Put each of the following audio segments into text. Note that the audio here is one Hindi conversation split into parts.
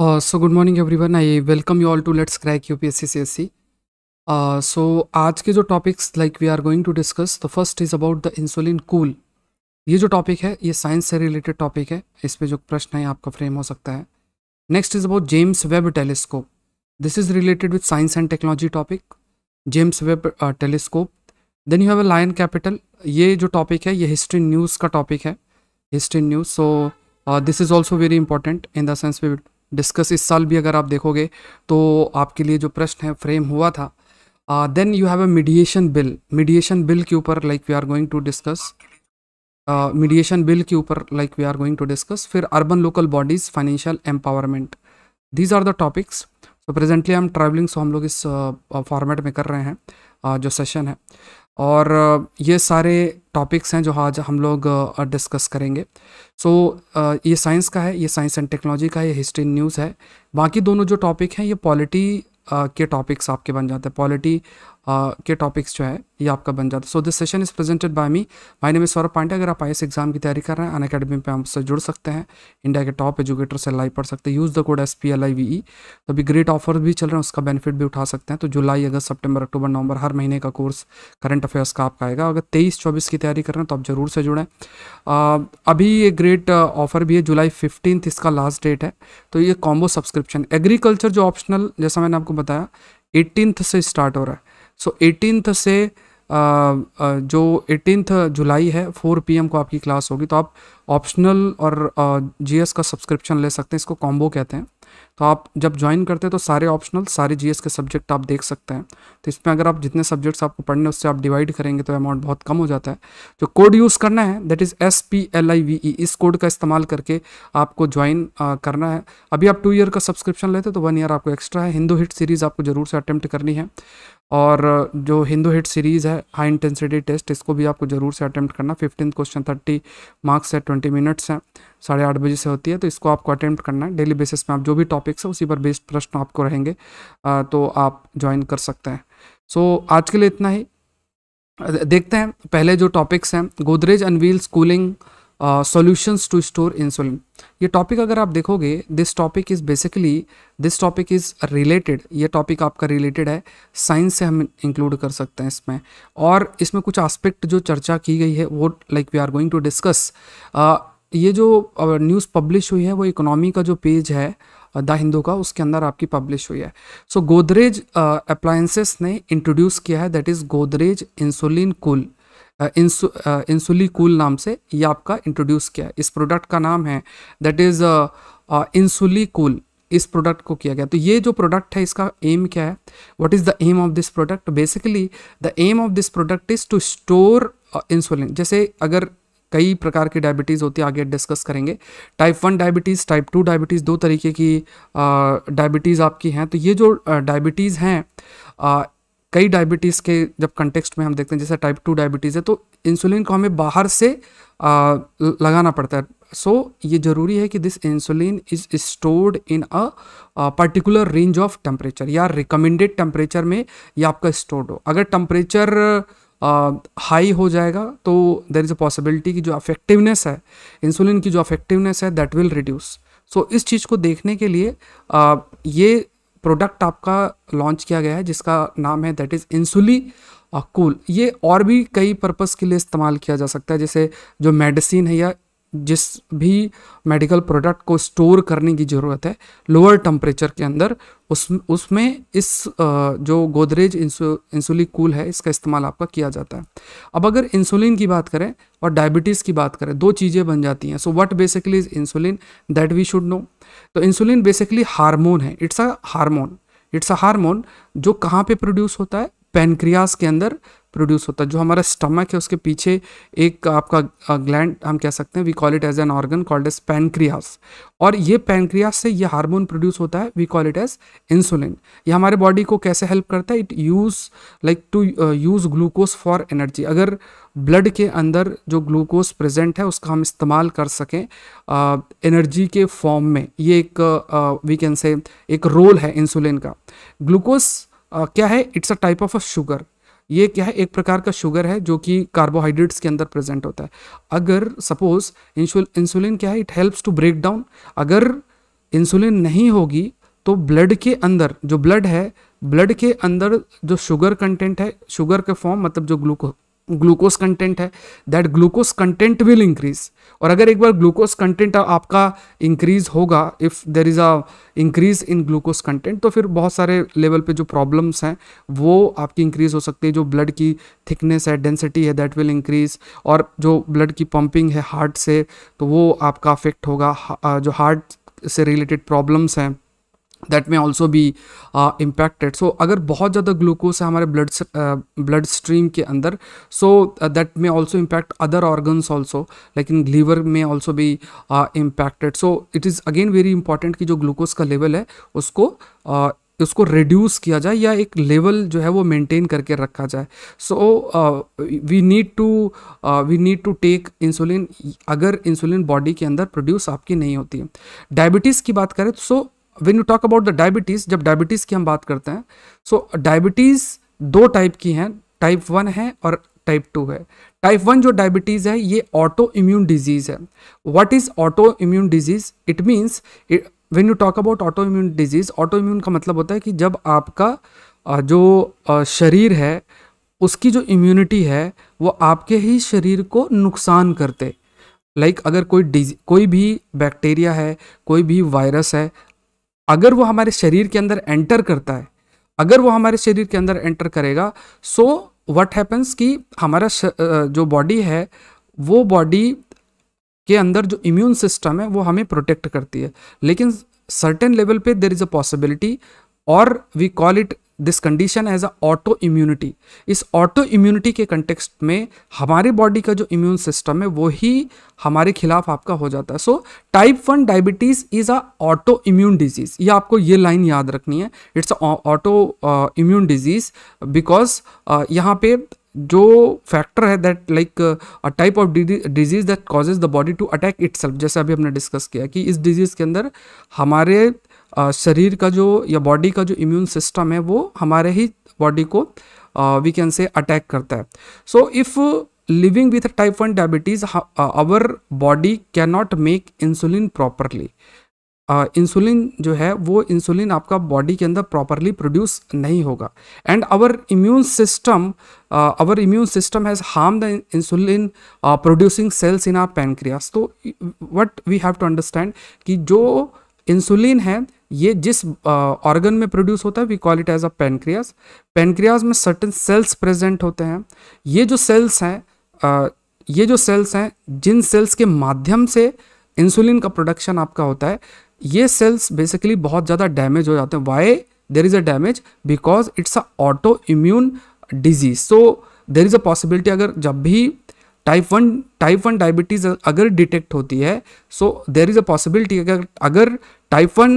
One I welcome you all to let's crack U P S C C S C so आज के जो topics like we are going to discuss the first is about the insulin cool ये जो टॉपिक है ये साइंस से रिलेटेड टॉपिक है इस पर जो प्रश्न है आपका फ्रेम हो सकता है next is about James Webb telescope this is related with science and technology topic James Webb telescope then you have a lion capital ये जो टॉपिक है ये हिस्ट्री न्यूज़ का टॉपिक है history news so this is also very important in the sense we discuss इस साल भी अगर आप देखोगे तो आपके लिए जो प्रश्न है फ्रेम हुआ था then you have a mediation bill mediation bill के ऊपर like we are going to discuss mediation bill के ऊपर like we are going to discuss फिर urban local bodies financial empowerment these are the topics तो प्रेजेंटली हम ट्रैवलिंग सो हम लोग इस फॉर्मेट uh, में कर रहे हैं uh, जो सेशन है और uh, ये सारे टॉपिक्स हैं जो आज हम लोग डिस्कस करेंगे सो so, ये साइंस का है ये साइंस एंड टेक्नोलॉजी का है ये हिस्ट्री न्यूज़ है बाकी दोनों जो टॉपिक हैं ये पॉलिटी के टॉपिक्स आपके बन जाते हैं पॉलिटी के टॉपिक्स जो है ये आपका बन जाता है so this session is presented by me my name is Saurabh Pandey अगर आप आई एग्जाम की तैयारी कर रहे हैं अन अकेडमी पर आपसे जुड़ सकते हैं इंडिया के टॉप एजुकेटर से लाइव पढ़ सकते हैं use the code S P L I V E तो अभी ग्रेट ऑफर भी चल रहे हैं उसका बेनिफिट भी उठा सकते हैं तो जुलाई अगस्त सेप्टेम्बर अक्टूबर नवंबर हर महीने का कोर्स करंट अफेयर्स का आपका आएगा अगर तेईस चौबीस की तैयारी कर रहे हैं तो आप ज़रूर से जुड़ें अभी ये ग्रेट ऑफर भी है जुलाई फिफ्टीन इसका लास्ट डेट है तो ये कॉम्बो सब्सक्रिप्शन एग्रीकल्चर जो ऑप्शनल जैसा मैंने आपको बताया एटीनथ से स्टार्ट हो रहा है सो एटीनथ से आ, uh, आ, uh, जो एटीनथ जुलाई है फोर पीएम को आपकी क्लास होगी तो आप ऑप्शनल और जीएस uh, का सब्सक्रिप्शन ले सकते हैं इसको कॉम्बो कहते हैं तो आप जब ज्वाइन करते हैं तो सारे ऑप्शनल सारे जीएस के सब्जेक्ट आप देख सकते हैं तो इसमें अगर आप जितने सब्जेक्ट्स आपको पढ़ने उससे आप डिवाइड करेंगे तो अमाउंट बहुत कम हो जाता है जो कोड यूज़ करना है that is S P L I V E इस कोड का इस्तेमाल करके आपको ज्वाइन करना है अभी आप टू ईयर का सब्सक्रिप्शन लेते हैं तो वन ईयर आपको एक्स्ट्रा है हिंदू हिट सीरीज़ आपको जरूर से अटैम्प्ट करनी है और जो हिंदू हिट सीरीज़ है हाई इंटेंसिटी टेस्ट इसको भी आपको ज़रूर से अटैम्प्ट करना फिफ्टीन क्वेश्चन थर्टी मार्क्स है ट्वेंटी मिनट्स हैं साढ़े आठ बजे से होती है तो इसको आपको अटैम्प्ट करना है डेली बेसिस में आप जो भी टॉपिक्स है उसी पर बेस्ड प्रश्न आपको रहेंगे तो आप ज्वाइन कर सकते हैं सो so, आज के लिए इतना ही देखते हैं पहले जो टॉपिक्स हैं Godrej unveil cooling solutions to store insulin ये टॉपिक अगर आप देखोगे this topic is basically this topic is related ये टॉपिक आपका रिलेटेड है साइंस से हम इंक्लूड कर सकते हैं इसमें और इसमें कुछ आस्पेक्ट जो चर्चा की गई है वो like we are going to discuss ये जो न्यूज़ पब्लिश हुई है वो इकोनॉमी का जो पेज है द हिंदू का उसके अंदर आपकी पब्लिश हुई है सो गोदरेज अप्लायंसेस ने इंट्रोड्यूस किया है that is Godrej insulin cool cool. Insu insuli cool नाम से ये आपका इंट्रोड्यूस किया इस प्रोडक्ट का नाम है दैट इज़ इंसुली कूल इस प्रोडक्ट को किया गया तो ये जो प्रोडक्ट है इसका एम क्या है what is the aim of this product basically the aim of this product is to store insulin जैसे अगर कई प्रकार की डायबिटीज़ होती है आगे डिस्कस करेंगे type one diabetes type two diabetes दो तरीके की डायबिटीज़ आपकी हैं तो ये जो डायबिटीज़ हैं कई डायबिटीज़ के जब कंटेक्सट में हम देखते हैं जैसे टाइप टू डायबिटीज़ है तो इंसुलिन को हमें बाहर से आ, लगाना पड़ता है सो so, ये ज़रूरी है कि this insulin is stored in a particular range of temperature या रिकमेंडेड टेम्परेचर में ये आपका स्टोर्ड हो अगर टेम्परेचर हाई uh, हो जाएगा तो देर इज़ अ पॉसिबिलिटी की जो अफेक्टिवनेस है इंसुलिन की जो अफेक्टिवनेस है दैट विल रिड्यूस सो इस चीज़ को देखने के लिए uh, ये प्रोडक्ट आपका लॉन्च किया गया है जिसका नाम है दैट इज़ इंसुली कूल ये और भी कई पर्पस के लिए इस्तेमाल किया जा सकता है जैसे जो मेडिसिन है या जिस भी मेडिकल प्रोडक्ट को स्टोर करने की ज़रूरत है लोअर टेम्परेचर के अंदर उस उसमें इस जो गोदरेज इंसुलिन इंसुली कूल है इसका इस्तेमाल आपका किया जाता है अब अगर इंसुलिन की बात करें और डायबिटीज़ की बात करें दो चीज़ें बन जाती हैं so what basically is insulin that we should know तो इंसुलिन बेसिकली हारमोन है it's a hormone it's a hormone जो कहाँ पर प्रोड्यूस होता है पेनक्रियास के अंदर प्रोड्यूस होता है जो हमारा स्टमक है उसके पीछे एक आपका ग्लैंड हम कह सकते हैं we call it as an organ called as pancreas और ये पैनक्रियास से ये हार्मोन प्रोड्यूस होता है we call it as insulin ये हमारे बॉडी को कैसे हेल्प करता है it use like to use glucose for energy अगर ब्लड के अंदर जो ग्लूकोज प्रेजेंट है उसका हम इस्तेमाल कर सकें एनर्जी के फॉर्म में ये एक वी कैन से एक रोल है इंसुलिन का ग्लूकोज क्या है it's a type of a sugar ये क्या है एक प्रकार का शुगर है जो कि कार्बोहाइड्रेट्स के अंदर प्रेजेंट होता है अगर सपोज इंसुलिन क्या है it helps to break down अगर इंसुलिन नहीं होगी तो ब्लड के अंदर जो ब्लड है ब्लड के अंदर जो शुगर कंटेंट है शुगर के फॉर्म मतलब जो ग्लूको ग्लूकोज कंटेंट है that glucose content will increase और अगर एक बार ग्लूकोज कंटेंट आपका इंक्रीज होगा if there is a increase in glucose content तो फिर बहुत सारे लेवल पे जो प्रॉब्लम्स हैं वो आपकी इंक्रीज हो सकती है जो ब्लड की थिकनेस है डेंसिटी है दैट विल इंक्रीज और जो ब्लड की पंपिंग है हार्ट से तो वो आपका अफेक्ट होगा जो हार्ट से रिलेटेड प्रॉब्लम्स हैं that may also be impacted so अगर बहुत ज़्यादा ग्लूकोज है हमारे ब्लड ब्लड स्ट्रीम के अंदर so that may also impact other organs also लेकिन लीवर में also be impacted so it is again very important कि जो ग्लूकोज का लेवल है उसको uh, उसको रिड्यूस किया जाए या एक लेवल जो है वो मेनटेन करके रखा जाए so we need to we need to take insulin अगर इंसुलिन बॉडी के अंदर प्रोड्यूस आपकी नहीं होती है डायबिटीज़ की बात करें तो so when you talk about the diabetes जब डायबिटीज़ की हम बात करते हैं सो so, डायबिटीज़ दो टाइप की हैं टाइप वन है और टाइप टू है टाइप वन जो डायबिटीज़ है ये ऑटो इम्यून डिजीज़ है what is auto immune disease it means when you talk about auto immune disease auto immune का मतलब होता है कि जब आपका जो शरीर है उसकी जो इम्यूनिटी है वो आपके ही शरीर को नुकसान करते लाइक like अगर कोई डिजी कोई भी बैक्टीरिया है कोई भी वायरस है अगर वो हमारे शरीर के अंदर एंटर करता है अगर वो हमारे शरीर के अंदर एंटर करेगा सो व्हाट हैपन्स कि हमारा जो बॉडी है वो बॉडी के अंदर जो इम्यून सिस्टम है वो हमें प्रोटेक्ट करती है लेकिन सर्टेन लेवल पे देर इज़ अ पॉसिबिलिटी और we call it this condition as a auto immunity इस ऑटो इम्यूनिटी के कंटेक्सट में हमारे बॉडी का जो इम्यून सिस्टम है वो ही हमारे खिलाफ आपका हो जाता है so type one diabetes is a auto immune disease ये आपको ये लाइन याद रखनी है it's a auto immune disease because यहाँ पे जो फैक्टर है that like a type of disease that causes the body to attack it जैसे अभी हमने डिस्कस किया कि इस डिजीज़ के अंदर हमारे uh, शरीर का जो या बॉडी का जो इम्यून सिस्टम है वो हमारे ही बॉडी को वी कैन से अटैक करता है so if living with type one diabetes our body can not make insulin properly insulin uh, जो है वो इंसुलिन आपका बॉडी के अंदर प्रॉपरली प्रोड्यूस नहीं होगा and our immune system our immune system has harm the insulin producing cells in our pancreas तो what we have to understand कि जो इंसुलिन है ये जिस ऑर्गन में प्रोड्यूस होता है we call it as a pancreas pancreas में सर्टन सेल्स प्रेजेंट होते हैं ये जो सेल्स हैं ये जो सेल्स हैं जिन सेल्स के माध्यम से इंसुलिन का प्रोडक्शन आपका होता है ये सेल्स बेसिकली बहुत ज़्यादा डैमेज हो जाते हैं why there is a damage because it's a auto immune disease so there is a possibility अगर जब भी type one type one diabetes अगर डिटेक्ट होती है सो देर इज़ अ पॉसिबिलिटी अगर अगर टाइप वन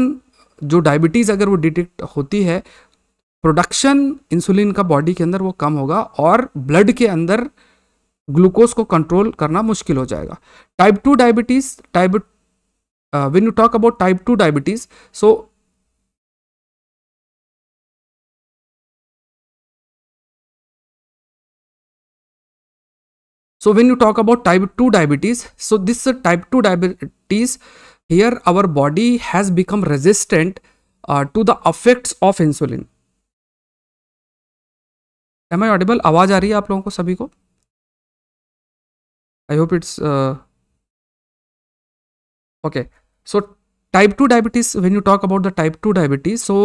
जो डायबिटीज़ अगर वो डिटेक्ट होती है प्रोडक्शन इंसुलिन का बॉडी के अंदर वो कम होगा और ब्लड के अंदर ग्लूकोज को कंट्रोल करना मुश्किल हो जाएगा type two diabetes type when you talk about type two diabetes so so when you talk about type two diabetes so this type two diabetes here our body has become resistant uh, to the effects of insulin am i audible आवाज आ रही है आप लोगों को सभी को I hope it's okay. So type 2 diabetes when you talk about the type 2 diabetes so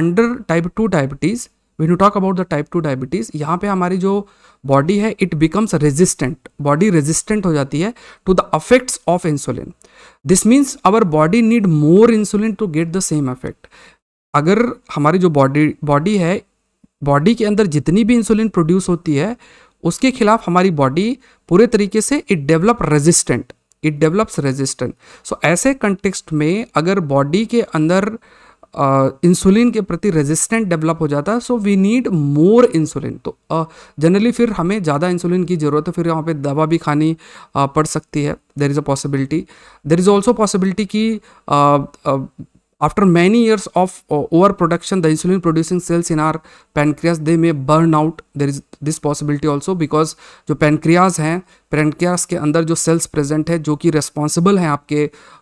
under type 2 diabetes when you talk about the type two diabetes यहाँ पे हमारी जो बॉडी है it becomes resistant body resistant हो जाती है to the effects of insulin this means our body need more insulin to get the same effect अगर हमारी जो बॉडी बॉडी है बॉडी के अंदर जितनी भी इंसुलिन प्रोड्यूस होती है उसके खिलाफ हमारी बॉडी पूरे तरीके से it develop resistant it develops resistant so ऐसे कंटेक्सट में अगर बॉडी के अंदर इंसुलिन के प्रति रेजिस्टेंट डेवलप हो जाता है so we need more insulin तो जनरली फिर हमें ज़्यादा इंसुलिन की ज़रूरत है फिर यहाँ पे दवा भी खानी पड़ सकती है there is a possibility there is also possibility कि After many years of uh, overproduction, the insulin producing cells in our pancreas, they may burn out. There is this possibility also because जो pancreas हैं pancreas के अंदर जो cells present है जो कि responsible aapke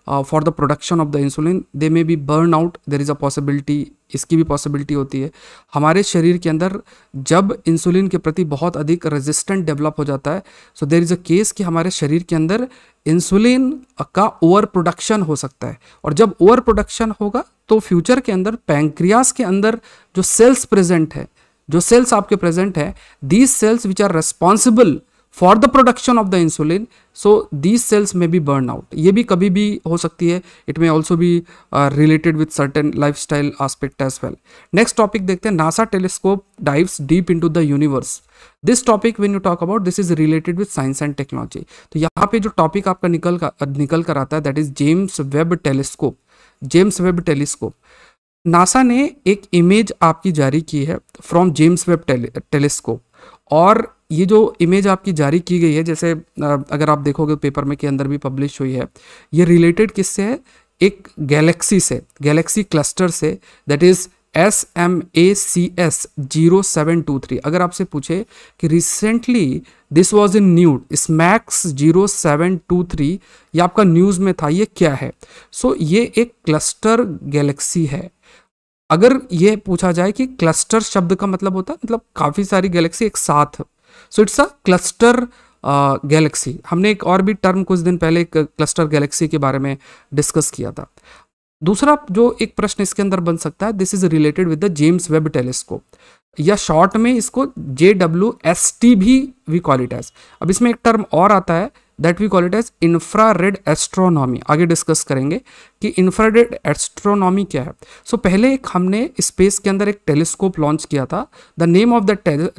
uh, for the production of the insulin, they may be burn out. There is a possibility इसकी भी पॉसिबिलिटी होती है हमारे शरीर के अंदर जब इंसुलिन के प्रति बहुत अधिक रेजिस्टेंट डेवलप हो जाता है सो देर इज़ अ केस कि हमारे शरीर के अंदर इंसुलिन का ओवर प्रोडक्शन हो सकता है और जब ओवर प्रोडक्शन होगा तो फ्यूचर के अंदर पैंक्रियास के अंदर जो सेल्स प्रेजेंट है जो सेल्स आपके प्रेजेंट है these cells which are responsible for the production of the insulin so these cells may be burn out ये भी कभी भी हो सकती है इट मे ऑल्सो भी related with certain life style aspect as well next topic देखते हैं NASA telescope dives deep into the universe this topic when you talk about this is related with science and technology तो यहाँ पे जो टॉपिक आपका निकल का निकल कर आता है that is James Webb telescope James Webb telescope NASA ने एक इमेज आपकी जारी की है फ्रॉम जेम्स वेब टेलीस्कोप और ये जो इमेज आपकी जारी की गई है जैसे अगर आप देखोगे पेपर में के अंदर भी पब्लिश हुई है ये रिलेटेड किससे है एक गैलेक्सी से गैलेक्सी क्लस्टर से that is S M A C S zero seven two three अगर आपसे पूछे कि recently this was in news SMACS zero seven two three ये आपका न्यूज़ में था ये क्या है सो so, ये एक क्लस्टर गैलेक्सी है अगर ये पूछा जाए कि क्लस्टर शब्द का मतलब होता है मतलब काफ़ी सारी गैलेक्सी एक साथ so it's a cluster galaxy हमने एक और भी टर्म कुछ दिन पहले क्लस्टर गैलेक्सी के बारे में डिस्कस किया था दूसरा जो एक प्रश्न इसके अंदर बन सकता है this is related with the James Webb telescope या शॉर्ट में इसको जे डब्ल्यू एस टी भी वी क्वालिटाइज अब इसमें एक टर्म और आता है that we call it as infrared astronomy आगे डिस्कस करेंगे कि इंफ्रा रेड एस्ट्रोनॉमी क्या है सो so, पहले एक हमने स्पेस के अंदर एक टेलीस्कोप लॉन्च किया था the name of the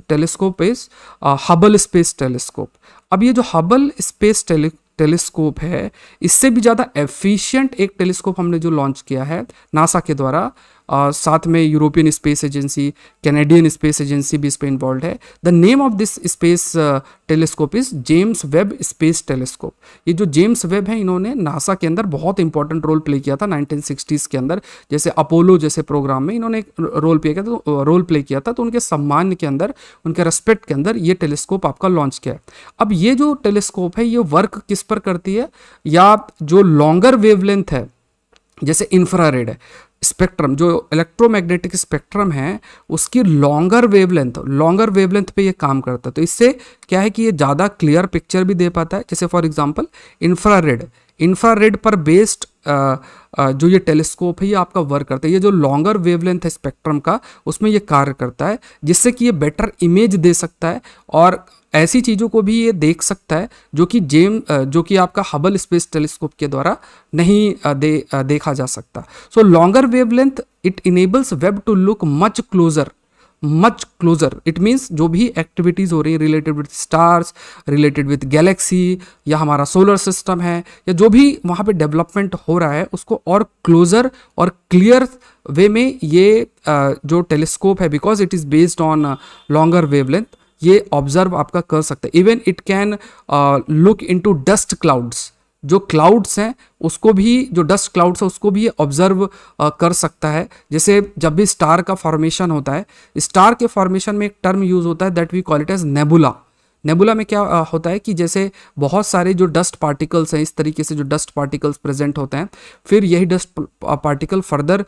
telescope is Hubble space telescope अब ये जो हबल स्पेस टेलीस्कोप है इससे भी ज़्यादा एफिशिएंट एक टेलीस्कोप हमने जो लॉन्च किया है नासा के द्वारा साथ में European space agency Canadian space agency भी इसमें इन्वॉल्व है the name of this space telescope is James Webb space telescope ये जो जेम्स वेब है इन्होंने नासा के अंदर बहुत इंपॉर्टेंट रोल प्ले किया था 1960s के अंदर जैसे अपोलो जैसे प्रोग्राम में इन्होंने एक रोल प्ले किया था रोल तो, प्ले किया था तो उनके सम्मान के अंदर उनके रेस्पेक्ट के अंदर ये टेलीस्कोप आपका लॉन्च किया है अब ये जो टेलीस्कोप है ये वर्क किस पर करती है या जो लॉन्गर वेवलेंथ है जैसे इंफ्रारेड है स्पेक्ट्रम जो इलेक्ट्रोमैग्नेटिक स्पेक्ट्रम है उसकी लॉन्गर वेवलेंथ लॉन्गर वेवलेंथ पे ये काम करता है तो इससे क्या है कि ये ज़्यादा क्लियर पिक्चर भी दे पाता है जैसे फॉर एग्जांपल इंफ्रारेड इंफ्रारेड पर बेस्ड जो ये टेलीस्कोप है ये आपका वर्क करता है ये जो लॉन्गर वेवलेंथ है स्पेक्ट्रम का उसमें ये कार्य करता है जिससे कि ये बेटर इमेज दे सकता है और ऐसी चीज़ों को भी ये देख सकता है जो कि जेम जो कि आपका हबल स्पेस टेलीस्कोप के द्वारा नहीं दे, देखा जा सकता so longer length it enables Webb to look much closer much closer it means जो भी एक्टिविटीज़ हो रही है related with stars related with galaxy या हमारा सोलर सिस्टम है या जो भी वहाँ पे डेवलपमेंट हो रहा है उसको और क्लोजर और क्लियर वे में ये जो टेलीस्कोप है because it is based on longer wavelength ये ऑब्जर्व आपका कर सकता है even it can look into dust clouds जो क्लाउड्स हैं उसको भी जो डस्ट क्लाउड्स है उसको भी ऑब्जर्व uh, कर सकता है जैसे जब भी स्टार का फॉर्मेशन होता है स्टार के फॉर्मेशन में एक टर्म यूज होता है that we call it as nebula nebula में क्या होता है कि जैसे बहुत सारे जो डस्ट पार्टिकल्स हैं इस तरीके से जो डस्ट पार्टिकल्स प्रेजेंट होते हैं फिर यही डस्ट पार्टिकल फर्दर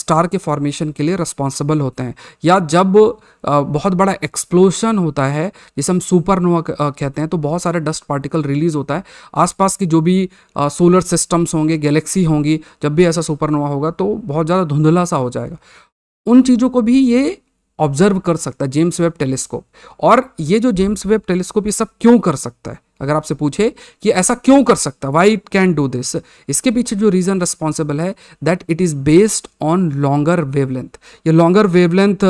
स्टार के फॉर्मेशन के लिए रिस्पॉन्सिबल होते हैं या जब बहुत बड़ा एक्सप्लोशन होता है जिसे हम सुपरनोवा कहते हैं तो बहुत सारे डस्ट पार्टिकल रिलीज होता है आसपास की जो भी सोलर सिस्टम्स होंगे गैलेक्सी होंगी जब भी ऐसा सुपरनोवा होगा तो बहुत ज़्यादा धुंधला सा हो जाएगा उन चीज़ों को भी ये ऑब्जर्व कर सकता है जेम्स वेब टेलीस्कोप और ये जो जेम्स वेब टेलीस्कोप ये सब क्यों कर सकता है अगर आपसे पूछे कि ऐसा क्यों कर सकता why it can do this इसके पीछे जो रीज़न रिस्पॉन्सिबल है that it is based on longer wavelength ये लॉन्गर वेवलेंथ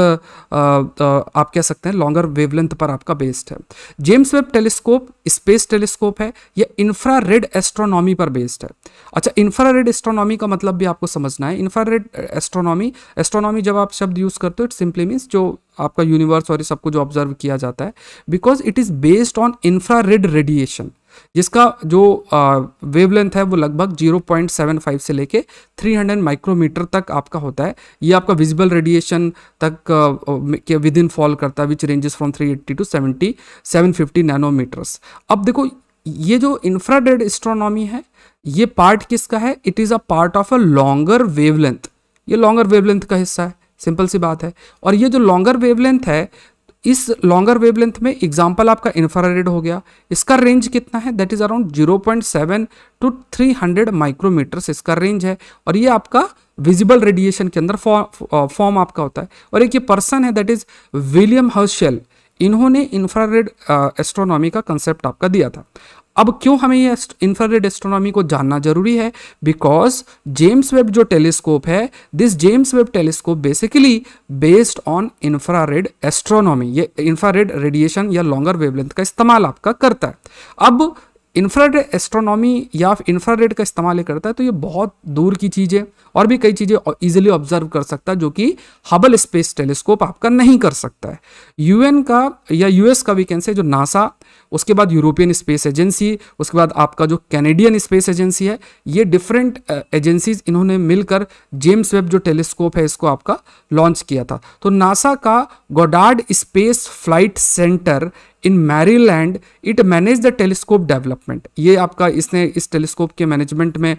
आप कह सकते हैं लॉन्गर वेवलेंथ पर आपका बेस्ड है James Webb telescope space telescope है यह इंफ्रा रेड एस्ट्रोनॉमी पर बेस्ड है अच्छा इंफ्रा रेड एस्ट्रोनॉमी का मतलब भी आपको समझना है इंफ्रा रेड एस्ट्रोनॉमी एस्ट्रोनॉमी जब आप शब्द यूज़ करते हो इट सिंपली मीन्स जो आपका यूनिवर्स और ये सब कुछ ऑब्जर्व किया जाता है because it is based on infrared radiation जिसका जो वेवलेंथ है वो लगभग 0.75 से लेके 300 माइक्रोमीटर तक आपका होता है ये आपका विजिबल रेडिएशन तक के विद इन फॉल करता है which ranges from 380 to 70 750 nanometers अब देखो ये जो इंफ्रारेड एस्ट्रोनॉमी है ये पार्ट किसका है it is a part of a longer wavelength ये लॉन्गर वेवलेंथ का हिस्सा है सिंपल सी बात है और ये जो लॉन्गर वेवलेंथ है इस लॉन्गर वेवलेंथ में एग्जाम्पल आपका इंफ्रारेड हो गया इसका रेंज कितना है that is around 0.7 to 300 micrometers इसका रेंज है और ये आपका विजिबल रेडिएशन के अंदर फॉर्म आपका होता है और एक ये पर्सन है दैट इज़ विलियम हर्शेल इन्होंने इंफ्रारेड एस्ट्रोनॉमी का कंसेप्ट आपका दिया था अब क्यों हमें ये इंफ्रारेड एस्ट्रोनॉमी को जानना जरूरी है बिकॉज जेम्स वेब जो टेलीस्कोप है this James Webb telescope basically based on infrared astronomy ये इंफ्रारेड रेडिएशन या लॉन्गर वेवलेंथ का इस्तेमाल आपका करता है अब इंफ्रारेड एस्ट्रोनॉमी या इंफ्रारेड का इस्तेमाल करता है तो ये बहुत दूर की चीज़ें और भी कई चीज़ें इजीली ऑब्जर्व कर सकता है जो कि हबल स्पेस टेलीस्कोप आपका नहीं कर सकता है यूएन का या यूएस का वी कैन से जो नासा उसके बाद यूरोपियन स्पेस एजेंसी उसके बाद आपका जो कैनेडियन स्पेस एजेंसी है ये डिफरेंट एजेंसीज इन्होंने मिलकर जेम्स वेब जो टेलीस्कोप है इसको आपका लॉन्च किया था तो नासा का Goddard space flight centre in Maryland it manage the telescope development ये आपका इसने इस टेलीस्कोप के मैनेजमेंट में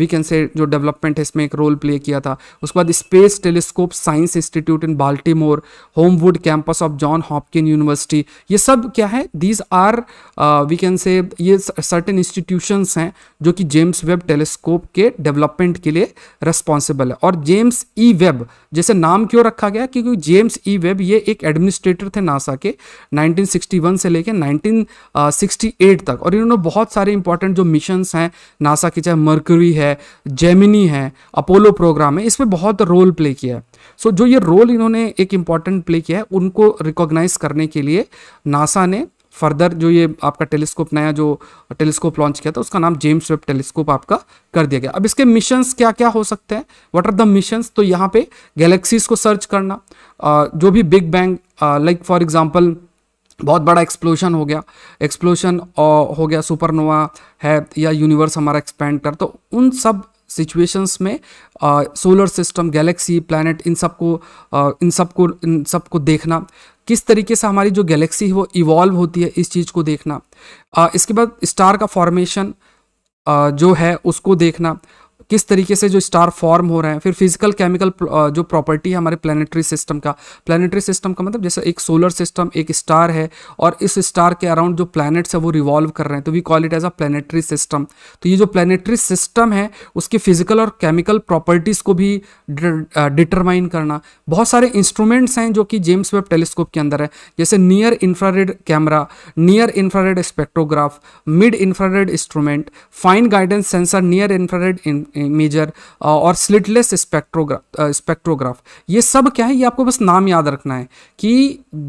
वी कैन से जो डेवलपमेंट है इसमें एक रोल प्ले किया था उसके बाद space telescope science institute in Baltimore Homewood campus of John Hopkin university ये सब क्या है दीज आर वी कैन से ये सर्टेन इंस्टीट्यूशंस हैं जो कि जेम्स वेब टेलीस्कोप के डेवलपमेंट के लिए रेस्पॉन्सिबल है और जेम्स ई वेब जैसे नाम क्यों रखा गया क्योंकि जेम्स ई वेब ये एक एडमिनिस्ट्रेटर थे नासा के 1961 से लेकर 1968 तक और इन्होंने बहुत सारे इंपॉर्टेंट जो मिशंस हैं नासा के चाहे मर्क्यूरी है जेमिनी है अपोलो प्रोग्राम है इसमें बहुत रोल प्ले किया है सो so, जो ये रोल इन्होंने एक इंपॉर्टेंट प्ले किया है उनको रिकॉग्नाइज करने के लिए नासा ने फर्दर जो ये आपका टेलीस्कोप नया जो टेलीस्कोप लॉन्च किया था उसका नाम जेम्स वेब टेलीस्कोप आपका कर दिया गया अब इसके मिशंस क्या क्या हो सकते हैं व्हाट आर द मिशंस तो यहाँ पे गैलेक्सीज को सर्च करना जो भी big bang like for example बहुत बड़ा एक्सप्लोशन हो गया एक्सप्लोशन हो गया सुपरनोवा है या यूनिवर्स हमारा एक्सपेंड कर तो उन सब सिचुएशंस में सोलर सिस्टम गैलेक्सी प्लानट इन सबको इन सबको इन सबको देखना किस तरीके से हमारी जो गैलेक्सी है वो इवॉल्व होती है इस चीज़ को देखना इसके बाद स्टार का फॉर्मेशन जो है उसको देखना किस तरीके से जो स्टार फॉर्म हो रहे हैं फिर फिजिकल केमिकल जो प्रॉपर्टी है हमारे प्लानिटरी सिस्टम का प्लानिटरी सिस्टम का मतलब जैसे एक सोलर सिस्टम एक स्टार है और इस स्टार के अराउंड जो प्लैनेट्स है वो रिवॉल्व कर रहे हैं तो we call it as a planetary system तो ये जो प्लानिटरी सिस्टम है उसके फिजिकल और केमिकल प्रॉपर्टीज़ को भी डिटरमाइन करना बहुत सारे इंस्ट्रूमेंट्स हैं जो कि जेम्स वेब टेलीस्कोप के अंदर है जैसे near infrared camera near infrared spectrograph mid infrared instrument fine guidance sensor near infrared imager uh, और स्लिटलेस स्पेक्ट्रोग्राफ स्पेक्ट्रोग्राफ ये सब क्या है ये आपको बस नाम याद रखना है कि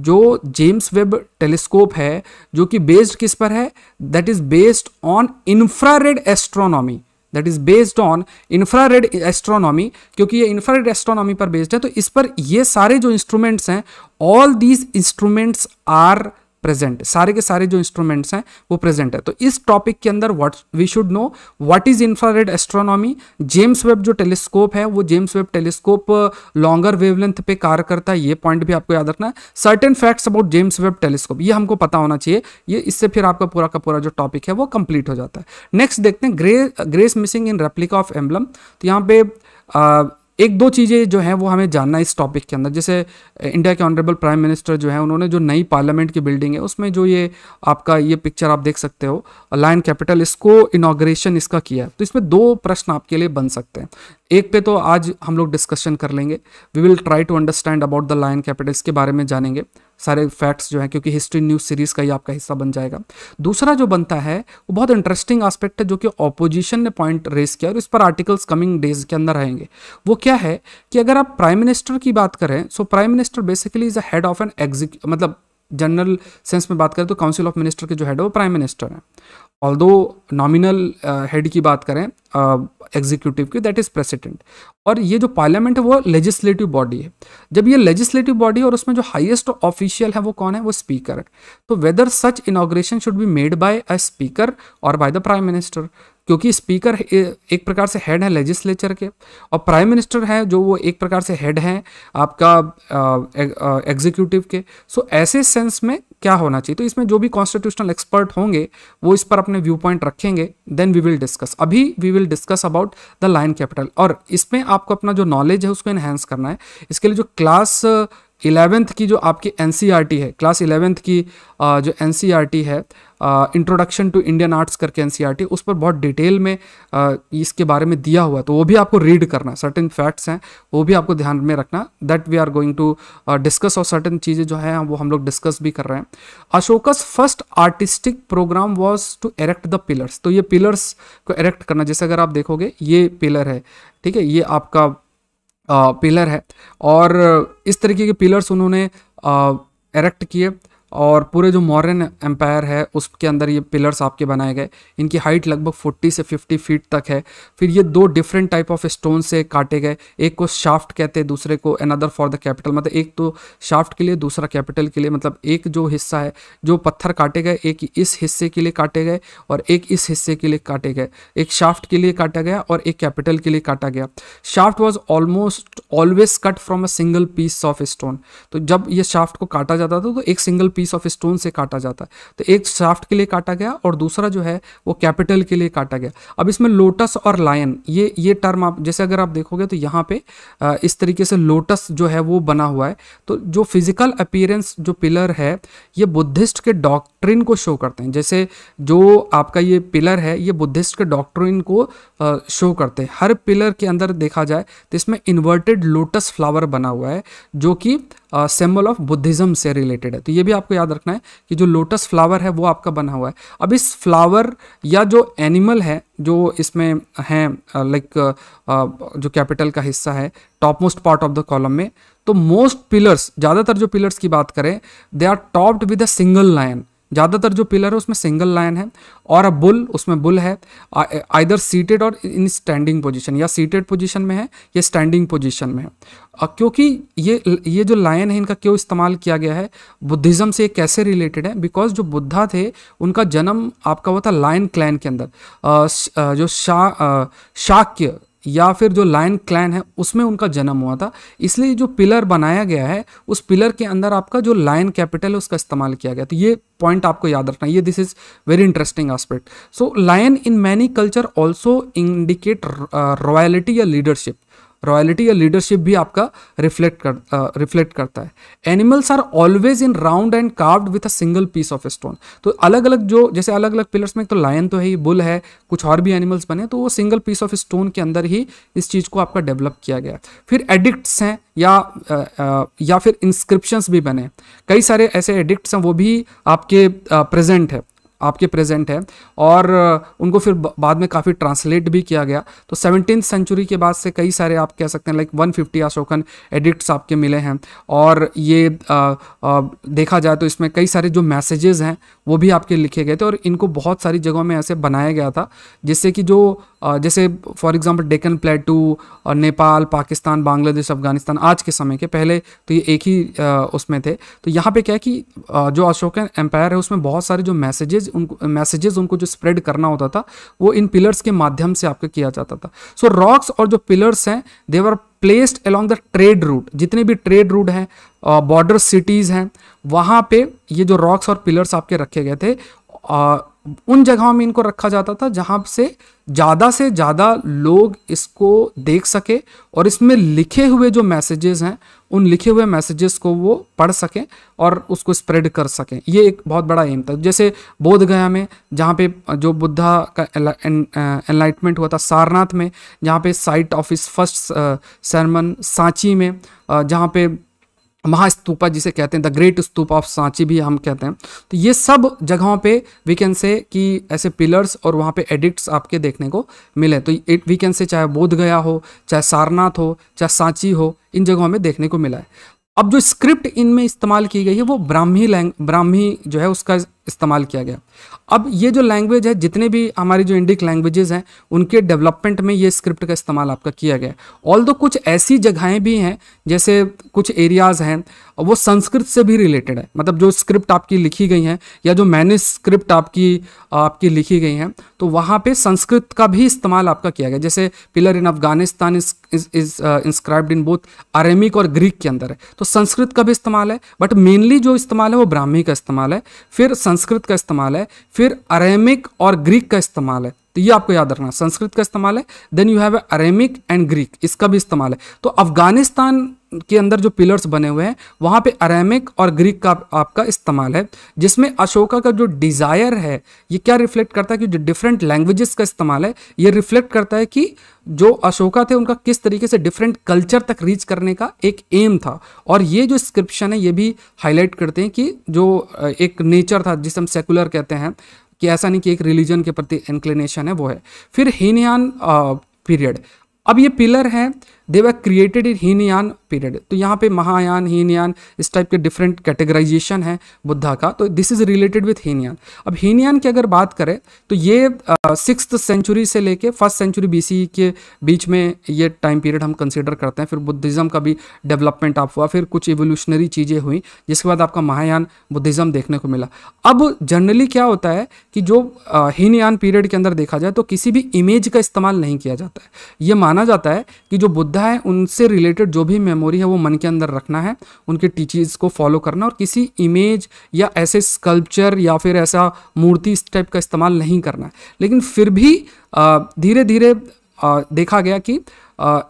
जो जेम्स वेब टेलीस्कोप है जो कि बेस्ड किस पर है that is based on infrared astronomy that is based on infrared astronomy क्योंकि ये इंफ्रारेड एस्ट्रोनॉमी पर बेस्ड है तो इस पर ये सारे जो इंस्ट्रूमेंट्स हैं all these instruments are present सारे के सारे जो इंस्ट्रूमेंट्स हैं वो प्रेजेंट है तो इस टॉपिक के अंदर what we should know what is infrared astronomy James Webb जो टेलीस्कोप है वो James Webb telescope longer wavelength पे कार्य करता है ये पॉइंट भी आपको याद रखना है certain facts about James Webb telescope ये हमको पता होना चाहिए ये इससे फिर आपका पूरा का पूरा जो टॉपिक है वो कंप्लीट हो जाता है नेक्स्ट देखते हैं grey grace missing in replica of emblem तो यहाँ पे uh, एक दो चीज़ें जो हैं वो हमें जानना इस टॉपिक के अंदर जैसे इंडिया के ऑनरेबल प्राइम मिनिस्टर जो है उन्होंने जो नई पार्लियामेंट की बिल्डिंग है उसमें जो ये आपका ये पिक्चर आप देख सकते हो लाइन कैपिटल इसको इनाग्रेशन इसका किया है तो इसमें दो प्रश्न आपके लिए बन सकते हैं एक पे तो आज हम लोग डिस्कशन कर लेंगे we will try to understand about the lion capital इसके बारे में जानेंगे सारे फैक्ट्स जो हैं क्योंकि हिस्ट्री न्यूज़ सीरीज़ का ही आपका हिस्सा बन जाएगा दूसरा जो बनता है वो बहुत इंटरेस्टिंग एस्पेक्ट है जो कि ऑपोजिशन ने पॉइंट रेस किया और इस पर आर्टिकल्स कमिंग डेज के अंदर आएंगे वो क्या है कि अगर आप प्राइम मिनिस्टर की बात करें so prime minister basically is a head of an exe मतलब जनरल सेंस में बात करें तो काउंसिल ऑफ मिनिस्टर के जो हेड है वो प्राइम मिनिस्टर हैं ऑल दो नॉमिनल हेड की बात करें एग्जीक्यूटिव की दैट इज़ प्रेसिडेंट और ये जो पार्लियामेंट है वो लेजिस्लेटिव बॉडी है जब ये लेजिस्लेटिव बॉडी और उसमें जो हाईएस्ट ऑफिशियल है वो कौन है वो स्पीकर है तो whether such inauguration should be made by a speaker और बाय द प्राइम मिनिस्टर क्योंकि स्पीकर एक प्रकार से हेड है लेजिस्लेचर के और प्राइम मिनिस्टर है जो वो एक प्रकार से हेड हैं आपका एग्जीक्यूटिव के सो ऐसे सेंस में क्या होना चाहिए तो इसमें जो भी कॉन्स्टिट्यूशनल एक्सपर्ट होंगे वो इस पर अपने व्यू पॉइंट रखेंगे देन वी विल डिस्कस अभी we will discuss about the lion capital और इसमें आपको अपना जो नॉलेज है उसको एनहेंस करना है इसके लिए जो क्लास uh, इलेवेंथ की जो आपकी एन e है क्लास इलेवेंथ की जो एन e है इंट्रोडक्शन टू इंडियन आर्ट्स करके एन e उस पर बहुत डिटेल में इसके बारे में दिया हुआ है तो वो भी आपको रीड करना सर्टेन फैक्ट्स हैं वो भी आपको ध्यान में रखना that we are going to discuss और सर्टेन चीज़ें जो हैं वो हम लोग डिस्कस भी कर रहे हैं Ashoka's first artistic programme was to erect the pillars तो ये पिलर्स को एरेक्ट करना जैसे अगर आप देखोगे ये पिलर है ठीक है ये आपका पिलर है और इस तरीके के पिलर्स उन्होंने एरेक्ट किए और पूरे जो मॉरन एम्पायर है उसके अंदर ये पिलर्स आपके बनाए गए इनकी हाइट लगभग 40 से 50 फीट तक है फिर ये दो डिफरेंट टाइप ऑफ स्टोन से काटे गए एक को शाफ्ट कहते हैं दूसरे को अनदर फॉर द कैपिटल मतलब एक तो शाफ्ट के लिए दूसरा कैपिटल के लिए मतलब एक जो हिस्सा है जो पत्थर काटे गए एक इस हिस्से के लिए काटे गए और एक इस हिस्से के लिए काटे गए एक शाफ्ट के लिए काटा गया और एक कैपिटल के लिए काटा गया shaft was almost always cut from a single piece of stone तो जब ये शाफ्ट को काटा जाता था तो एक सिंगल पीस ऑफ स्टोन से काटा जाता है तो एक शाफ्ट के लिए काटा गया और दूसरा जो है वो कैपिटल के लिए काटा गया अब इसमें लोटस और लायन ये ये टर्म आप जैसे अगर आप देखोगे तो यहाँ पे इस तरीके से लोटस जो है वो बना हुआ है तो जो फिजिकल अपीयरेंस जो पिलर है ये बुद्धिस्ट के डॉक्ट्रिन को शो करते हैं जैसे जो आपका ये पिलर है ये बुद्धिस्ट के डॉक्ट्रिन को शो करते हैं हर पिलर के अंदर देखा जाए तो इसमें इन्वर्टेड लोटस फ्लावर बना हुआ है जो कि सिंबल ऑफ बुद्धिज्म से रिलेटेड है तो ये भी आपको याद रखना है कि जो लोटस फ्लावर है वो आपका बना हुआ है अब इस फ्लावर या जो एनिमल है जो इसमें है लाइक जो कैपिटल का हिस्सा है top most part of the column में तो मोस्ट पिलर्स ज़्यादातर जो पिलर्स की बात करें they are topped with a single lion ज़्यादातर जो पिलर है उसमें सिंगल लाइन है और अ बुल उसमें बुल है आइदर सीटेड और इन स्टैंडिंग पोजीशन या सीटेड पोजीशन में है या स्टैंडिंग पोजीशन में है क्योंकि ये ये जो लाइन है इनका क्यों इस्तेमाल किया गया है बुद्धिज़्म से ये कैसे रिलेटेड है बिकॉज जो बुद्धा थे उनका जन्म आपका हुआ था लाइन क्लैन के अंदर आ, श, आ, जो शा शाक्य या फिर जो लायन क्लैन है उसमें उनका जन्म हुआ था इसलिए जो पिलर बनाया गया है उस पिलर के अंदर आपका जो लायन कैपिटल है उसका इस्तेमाल किया गया तो ये पॉइंट आपको याद रखना ये this is very interesting aspect so lion in many culture also indicate royalty या लीडरशिप रॉयलिटी या लीडरशिप भी आपका रिफ्लेक्ट कर रिफ्लेक्ट करता है animals are always in round and carved with a single piece of stone तो अलग अलग जो जैसे अलग अलग पिलर्स में एक तो लायन तो है ही बुल है कुछ और भी एनिमल्स बने तो वो सिंगल पीस ऑफ स्टोन के अंदर ही इस चीज़ को आपका डेवलप किया गया फिर एडिक्ट्स हैं या आ, आ, या फिर इंस्क्रिप्शंस भी बने कई सारे ऐसे एडिक्ट्स हैं वो भी आपके प्रेजेंट है आपके प्रेजेंट है और उनको फिर बाद में काफ़ी ट्रांसलेट भी किया गया तो सेवनटीन सेंचुरी के बाद से कई सारे आप कह सकते हैं like one fifty Ashokan edicts आपके मिले हैं और ये आ, आ, देखा जाए तो इसमें कई सारे जो मैसेजेस हैं वो भी आपके लिखे गए थे और इनको बहुत सारी जगहों में ऐसे बनाया गया था जिससे कि जो जैसे फॉर एग्जांपल डेकन प्लेटू और नेपाल पाकिस्तान बांग्लादेश अफगानिस्तान आज के समय के पहले तो ये एक ही उसमें थे तो यहाँ पे क्या है कि जो अशोकन एम्पायर है उसमें बहुत सारे जो मैसेजेज उनको मैसेजेज उनको जो स्प्रेड करना होता था वो इन पिलर्स के माध्यम से आपका किया जाता था सो so, रॉक्स और जो पिलर्स हैं they were placed along the trade route जितने भी ट्रेड रूट हैं बॉर्डर सिटीज़ हैं वहाँ पे ये जो रॉक्स और पिलर्स आपके रखे गए थे उन जगहों में इनको रखा जाता था जहाँ से ज़्यादा से ज़्यादा लोग इसको देख सके और इसमें लिखे हुए जो मैसेजेस हैं उन लिखे हुए मैसेजेस को वो पढ़ सकें और उसको स्प्रेड कर सकें ये एक बहुत बड़ा एम था जैसे बोधगया में जहाँ पे जो बुद्धा का एनलाइटमेंट हुआ था सारनाथ में जहाँ पे site of his first sermon Sanchi में जहाँ पे महास्तूपा जिसे कहते हैं the great stupa of Sanchi भी हम कहते हैं तो ये सब जगहों पे वी कैन से कि ऐसे पिलर्स और वहाँ पे एडिक्ट्स आपके देखने को मिले तो इट वी कैन से चाहे बोध गया हो चाहे सारनाथ हो चाहे सांची हो इन जगहों में देखने को मिला है अब जो स्क्रिप्ट इनमें इस्तेमाल की गई है वो ब्राह्मी लैंग ब्राह्मी जो है उसका इस्तेमाल किया गया अब ये जो लैंग्वेज है जितने भी हमारी जो इंडिक लैंग्वेजेस हैं उनके डेवलपमेंट में ये स्क्रिप्ट का इस्तेमाल आपका किया गया ऑल दो कुछ ऐसी जगहें भी हैं जैसे कुछ एरियाज़ हैं वो संस्कृत से भी रिलेटेड है मतलब जो स्क्रिप्ट आपकी लिखी गई हैं या जो मैंने स्क्रिप्ट आपकी आपकी लिखी गई हैं तो वहाँ पर संस्कृत का भी इस्तेमाल आपका किया गया जैसे pillar in Afghanistan is is inscribed in both Aramaic और ग्रीक के अंदर है तो संस्कृत का भी इस्तेमाल है बट मेनली जो इस्तेमाल है वो ब्राह्मी का इस्तेमाल है फिर संस्कृत का इस्तेमाल है फिर अरेमिक और ग्रीक का इस्तेमाल है तो ये आपको याद रखना संस्कृत का इस्तेमाल है then you have Aramaic and Greek इसका भी इस्तेमाल है तो अफगानिस्तान के अंदर जो पिलर्स बने हुए हैं वहाँ पे अरेमिक और ग्रीक का आपका इस्तेमाल है जिसमें अशोका का जो डिज़ायर है ये क्या रिफ्लेक्ट करता है कि जो डिफरेंट लैंग्वेजेस का इस्तेमाल है ये रिफ्लेक्ट करता है कि जो अशोका थे उनका किस तरीके से डिफरेंट कल्चर तक रीच करने का एक एम था और ये जो स्क्रिप्शन है ये भी हाईलाइट करते हैं कि जो एक नेचर था जिसे हम सेकुलर कहते हैं कि ऐसा नहीं कि एक रिलीजन के प्रति इंक्लिनेशन है वो है फिर हीनयान पीरियड uh, अब ये पिलर है they were created in Hinayana period तो यहाँ पे महायान हीनयान इस टाइप के डिफरेंट कैटेगराइजेशन है बुद्धा का तो this is related with Hinayana अब हीनयान की अगर बात करें तो ये सिक्स सेंचुरी से लेके फर्स्ट सेंचुरी बीसी के बीच में ये टाइम पीरियड हम कंसिडर करते हैं फिर बुद्धिज़्म का भी डेवलपमेंट आप हुआ फिर कुछ एवोल्यूशनरी चीज़ें हुई जिसके बाद आपका महायान बुद्धिज़्म देखने को मिला अब जनरली क्या होता है कि जो हीनयान पीरियड के अंदर देखा जाए तो किसी भी इमेज का इस्तेमाल नहीं किया जाता है ये माना जाता है कि जो बुद्ध अध्याय उनसे रिलेटेड जो भी मेमोरी है वो मन के अंदर रखना है उनके टीचर्स को फॉलो करना और किसी इमेज या ऐसे स्कल्पचर या फिर ऐसा मूर्ति इस टाइप का इस्तेमाल नहीं करना है लेकिन फिर भी धीरे धीरे देखा गया कि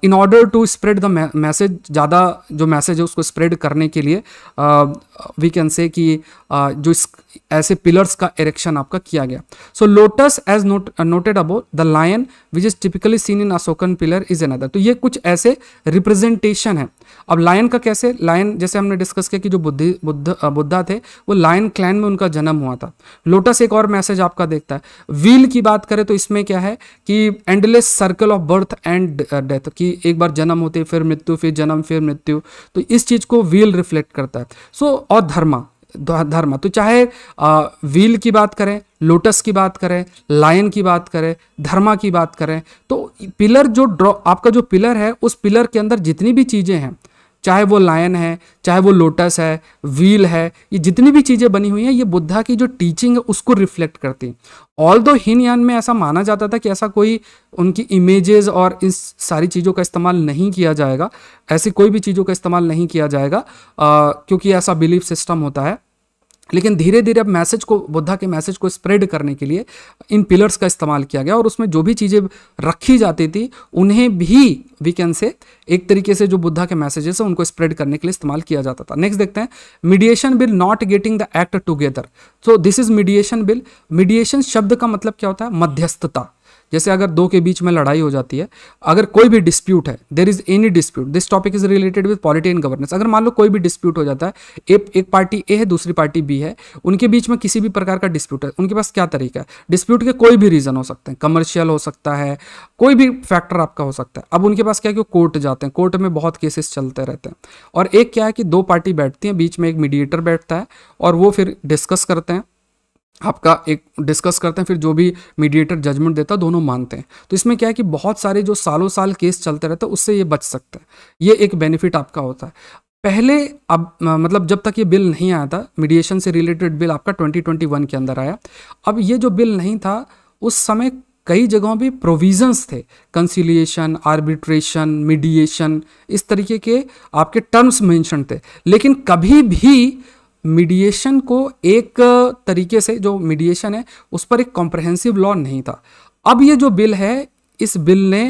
in order to spread the message ज़्यादा जो मैसेज है उसको स्प्रेड करने के लिए वी कैन से कि जो ऐसे पिलर्स का इरेक्शन आपका किया गया so lotus as noted above the lion which is typically seen in Ashokan pillar is another तो ये कुछ ऐसे रिप्रेजेंटेशन है अब लायन का कैसे लायन जैसे हमने डिस्कस किया कि जो बुद्धि बुद्ध uh, बुद्धा थे वो लायन क्लैन में उनका जन्म हुआ था लोटस एक और मैसेज आपका देखता है व्हील की बात करें तो इसमें क्या है कि endless circle of birth and death कि एक बार जन्म होते फिर मृत्यु फिर जन्म फिर मृत्यु तो इस चीज़ को व्हील रिफ्लेक्ट करता है सो so, और धर्मा धर्म तो चाहे व्हील की बात करें लोटस की बात करें लायन की बात करें धर्मा की बात करें तो पिलर जो ड्रॉ आपका जो पिलर है उस पिलर के अंदर जितनी भी चीज़ें हैं चाहे वो लायन है चाहे वो लोटस है व्हील है ये जितनी भी चीज़ें बनी हुई हैं ये बुद्धा की जो टीचिंग है उसको रिफ्लेक्ट करती ऑल दो हिन यान में ऐसा माना जाता था कि ऐसा कोई उनकी इमेजेस और इन सारी चीज़ों का इस्तेमाल नहीं किया जाएगा ऐसी कोई भी चीज़ों का इस्तेमाल नहीं किया जाएगा आ, क्योंकि ऐसा बिलीफ सिस्टम होता है लेकिन धीरे धीरे अब मैसेज को बुद्धा के मैसेज को स्प्रेड करने के लिए इन पिलर्स का इस्तेमाल किया गया और उसमें जो भी चीज़ें रखी जाती थी उन्हें भी वी कैन से एक तरीके से जो बुद्धा के मैसेजेस हैं उनको स्प्रेड करने के लिए इस्तेमाल किया जाता था नेक्स्ट देखते हैं mediation bill not getting the act together so this is mediation bill mediation शब्द का मतलब क्या होता है मध्यस्थता जैसे अगर दो के बीच में लड़ाई हो जाती है अगर कोई भी डिस्प्यूट है there is any dispute this topic is related with polity and governance अगर मान लो कोई भी डिस्प्यूट हो जाता है ए, एक पार्टी ए है दूसरी पार्टी बी है उनके बीच में किसी भी प्रकार का डिस्प्यूट है उनके पास क्या तरीका है डिस्प्यूट के कोई भी रीज़न हो सकते हैं कमर्शियल हो सकता है कोई भी फैक्टर आपका हो सकता है अब उनके पास क्या है कि वो कोर्ट जाते हैं कोर्ट में बहुत केसेस चलते रहते हैं और एक क्या है कि दो पार्टी बैठती हैं बीच में एक मीडिएटर बैठता है और वो फिर डिस्कस करते हैं आपका एक डिस्कस करते हैं फिर जो भी मीडिएटर जजमेंट देता है दोनों मानते हैं तो इसमें क्या है कि बहुत सारे जो सालों साल केस चलते रहते हैं उससे ये बच सकते हैं ये एक बेनिफिट आपका होता है पहले अब मतलब जब तक ये बिल नहीं आया था मीडिएशन से रिलेटेड बिल आपका 2021 के अंदर आया अब ये जो बिल नहीं था उस समय कई जगहों भी प्रोविजंस थे कंसिलिएशन आर्बिट्रेशन मीडिएशन इस तरीके के आपके टर्म्स मेंशन थे लेकिन कभी भी मीडिएशन को एक तरीके से जो मीडिएशन है उस पर एक कॉम्प्रहेंसिव लॉ नहीं था अब ये जो बिल है इस बिल ने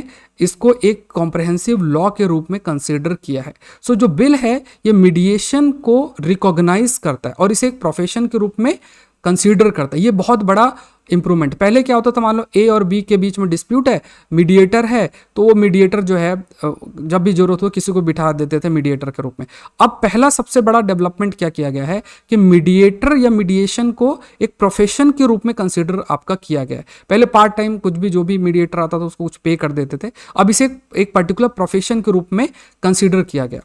इसको एक कॉम्प्रहेंसिव लॉ के रूप में कंसिडर किया है सो so, जो बिल है ये मीडिएशन को रिकॉग्नाइज करता है और इसे एक प्रोफेशन के रूप में कंसीडर करता है ये बहुत बड़ा इंप्रूवमेंट पहले क्या होता था मान लो ए और बी के बीच में डिस्प्यूट है मीडिएटर है तो वो मीडिएटर जो है जब भी जरूरत हो किसी को बिठा देते थे मीडिएटर के रूप में अब पहला सबसे बड़ा डेवलपमेंट क्या किया गया है कि मीडिएटर या मीडिएशन को एक प्रोफेशन के रूप में कंसिडर आपका किया गया है पहले पार्ट टाइम कुछ भी जो भी मीडिएटर आता था उसको कुछ पे कर देते थे अब इसे एक पर्टिकुलर प्रोफेशन के रूप में कंसिडर किया गया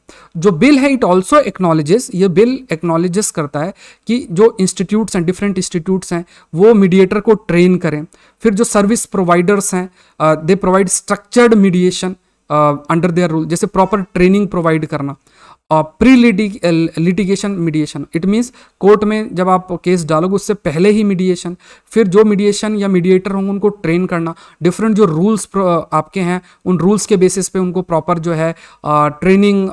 जो बिल है इट ऑल्सो एक्नोलॉजेस ये बिल एक्नोलॉजेस करता है कि जो इंस्टीट्यूट्स हैं डिफरेंट इंस्टीट्यूट्स हैं वो मीडिएटर को को ट्रेन करें फिर जो सर्विस प्रोवाइडर्स हैं they provide structured mediation under their rule जैसे प्रॉपर ट्रेनिंग प्रोवाइड करना pre litigation mediation it means court में जब आप केस डालोगे उससे पहले ही मीडिएशन फिर जो मीडिएशन या मीडिएटर होंगे उनको ट्रेन करना डिफरेंट जो रूल्स आपके हैं उन रूल्स के बेसिस पे उनको प्रॉपर जो है ट्रेनिंग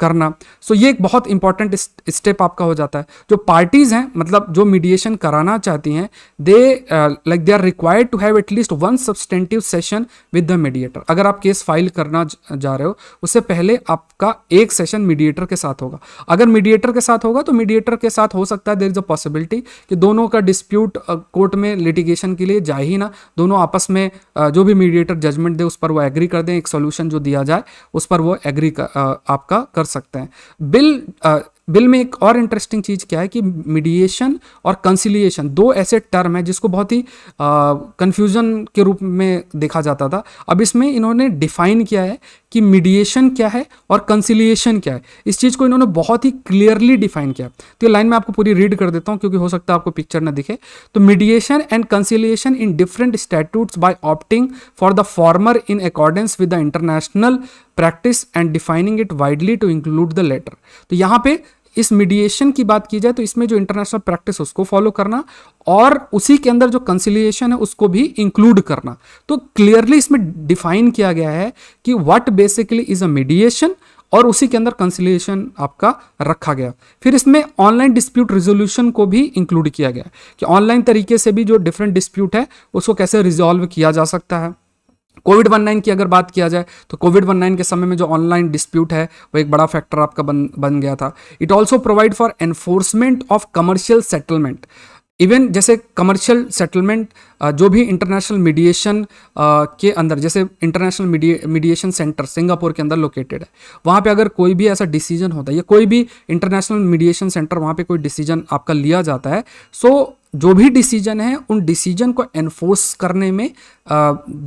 करना सो so ये एक बहुत इंपॉर्टेंट स्टेप आपका हो जाता है जो पार्टीज़ हैं मतलब जो मीडिएशन कराना चाहती हैं they like they are required to have at least one substantive session with the mediator अगर आप केस फाइल करना जा रहे हो उससे पहले आपका एक एक सेशन मीडिएटर के साथ होगा अगर मीडिएटर के साथ होगा तो मीडिएटर के साथ हो सकता है देर इज अ पॉसिबिलिटी कि दोनों का डिस्प्यूट कोर्ट में लिटिगेशन के लिए जाए ही ना दोनों आपस में जो भी मीडिएटर जजमेंट दे उस पर वो एग्री कर दें एक सोल्यूशन जो दिया जाए उस पर वो एग्री आपका कर सकते हैं बिल बिल में एक और इंटरेस्टिंग चीज़ क्या है कि मीडिएशन और कंसिलिएशन दो ऐसे टर्म है जिसको बहुत ही कंफ्यूजन के रूप में देखा जाता था अब इसमें इन्होंने डिफाइन किया है कि मीडिएशन क्या है और कंसिलिएशन क्या है इस चीज़ को इन्होंने बहुत ही क्लियरली डिफाइन किया तो ये लाइन मैं आपको पूरी रीड कर देता हूँ क्योंकि हो सकता है आपको पिक्चर ना दिखे तो mediation and conciliation in different statutes by opting for the former in accordance with the international practice and defining it widely to include the latter तो यहाँ पे इस मीडिएशन की बात की जाए तो इसमें जो इंटरनेशनल प्रैक्टिस उसको फॉलो करना और उसी के अंदर जो कंसिलिएशन है उसको भी इंक्लूड करना तो क्लियरली इसमें डिफाइन किया गया है कि what basically is a mediation और उसी के अंदर कंसिलिएशन आपका रखा गया फिर इसमें ऑनलाइन डिस्प्यूट रिजोल्यूशन को भी इंक्लूड किया गया कि ऑनलाइन तरीके से भी जो डिफरेंट डिस्प्यूट है उसको कैसे रिजॉल्व किया जा सकता है कोविड वन नाइन की अगर बात किया जाए तो कोविड वन नाइन के समय में जो ऑनलाइन डिस्प्यूट है वो एक बड़ा फैक्टर आपका बन बन गया था it also provide for enforcement of commercial settlement even जैसे कमर्शियल सेटलमेंट जो भी इंटरनेशनल मीडिएशन के अंदर जैसे इंटरनेशनल मीडिएशन सेंटर सिंगापुर के अंदर लोकेटेड है वहाँ पे अगर कोई भी ऐसा डिसीजन होता है या कोई भी इंटरनेशनल मीडिएशन सेंटर वहाँ पे कोई डिसीजन आपका लिया जाता है सो so, जो भी डिसीजन है उन डिसीजन को एनफोर्स करने में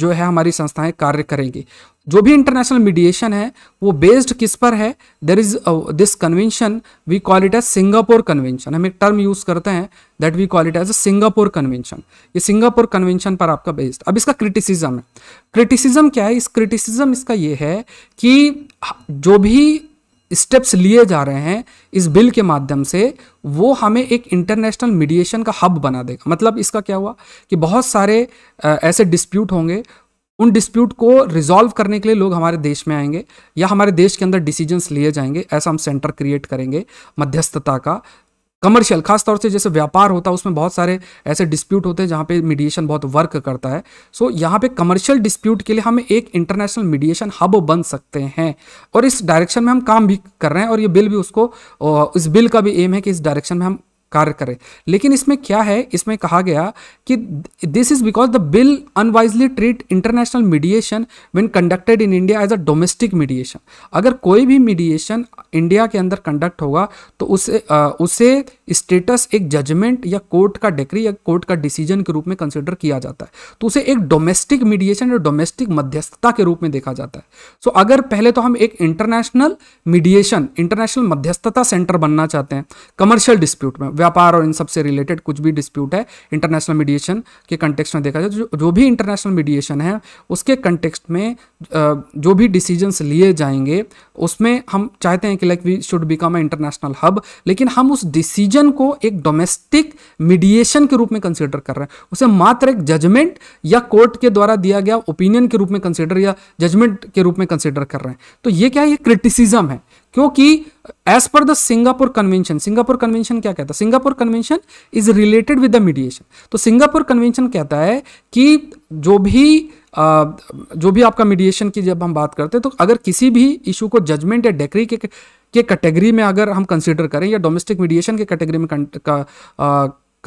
जो है हमारी संस्थाएं कार्य करेंगी जो भी इंटरनेशनल मीडिएशन है वो बेस्ड किस पर है there is this convention we call it as Singapore convention हम एक टर्म यूज करते हैं that we call it as a Singapore convention ये सिंगापुर कन्वेंशन पर आपका बेस्ड अब इसका क्रिटिसिज्म है क्रिटिसिज्म क्या है इस क्रिटिसिज्म इसका ये है कि जो भी स्टेप्स लिए जा रहे हैं इस बिल के माध्यम से वो हमें एक इंटरनेशनल मीडिएशन का हब बना देगा मतलब इसका क्या हुआ कि बहुत सारे ऐसे डिस्प्यूट होंगे उन डिस्प्यूट को रिजॉल्व करने के लिए लोग हमारे देश में आएंगे या हमारे देश के अंदर डिसीजंस लिए जाएंगे ऐसा हम सेंटर क्रिएट करेंगे मध्यस्थता का कमर्शियल खासतौर से जैसे व्यापार होता है उसमें बहुत सारे ऐसे डिस्प्यूट होते हैं जहाँ पे मीडिएशन बहुत वर्क करता है सो so, यहाँ पे कमर्शियल डिस्प्यूट के लिए हम एक इंटरनेशनल मीडिएशन हब बन सकते हैं और इस डायरेक्शन में हम काम भी कर रहे हैं और ये बिल भी उसको इस बिल का भी एम है कि इस डायरेक्शन में हम कार्य करें लेकिन इसमें क्या है इसमें कहा गया कि this is because the bill unwisely treat international mediation when conducted in India as a domestic mediation अगर कोई भी मीडिएशन इंडिया के अंदर कंडक्ट होगा तो उसे आ, उसे स्टेटस एक जजमेंट या कोर्ट का डिक्री या कोर्ट का डिसीजन के रूप में कंसिडर किया जाता है तो उसे एक डोमेस्टिक मीडिएशन या डोमेस्टिक मध्यस्थता के रूप में देखा जाता है सो so, अगर पहले तो हम एक इंटरनेशनल मीडिएशन इंटरनेशनल मध्यस्थता सेंटर बनना चाहते हैं कमर्शियल डिस्प्यूट में व्यापार और इन सबसे रिलेटेड कुछ भी डिस्प्यूट है इंटरनेशनल मीडिएशन के कंटेक्स्ट में देखा जाए जो, जो भी इंटरनेशनल मीडिएशन है उसके कंटेक्स्ट में जो भी डिसीजंस लिए जाएंगे उसमें हम चाहते हैं कि like we should become a international hub लेकिन हम उस डिसीजन को एक डोमेस्टिक मीडिएशन के रूप में कंसिडर कर रहे हैं उसे मात्र एक जजमेंट या कोर्ट के द्वारा दिया गया ओपिनियन के रूप में कंसिडर या जजमेंट के रूप में कंसिडर कर रहे हैं तो ये क्या ये क्रिटिसिज्म है क्योंकि as per the Singapore convention Singapore convention क्या कहता है Singapore convention is related with the mediation तो सिंगापुर कन्वेंशन कहता है कि जो भी आ, जो भी आपका मीडिएशन की जब हम बात करते हैं तो अगर किसी भी इशू को जजमेंट या डेकरी के के कैटेगरी में अगर हम कंसिडर करें या डोमेस्टिक मीडिएशन के कैटेगरी में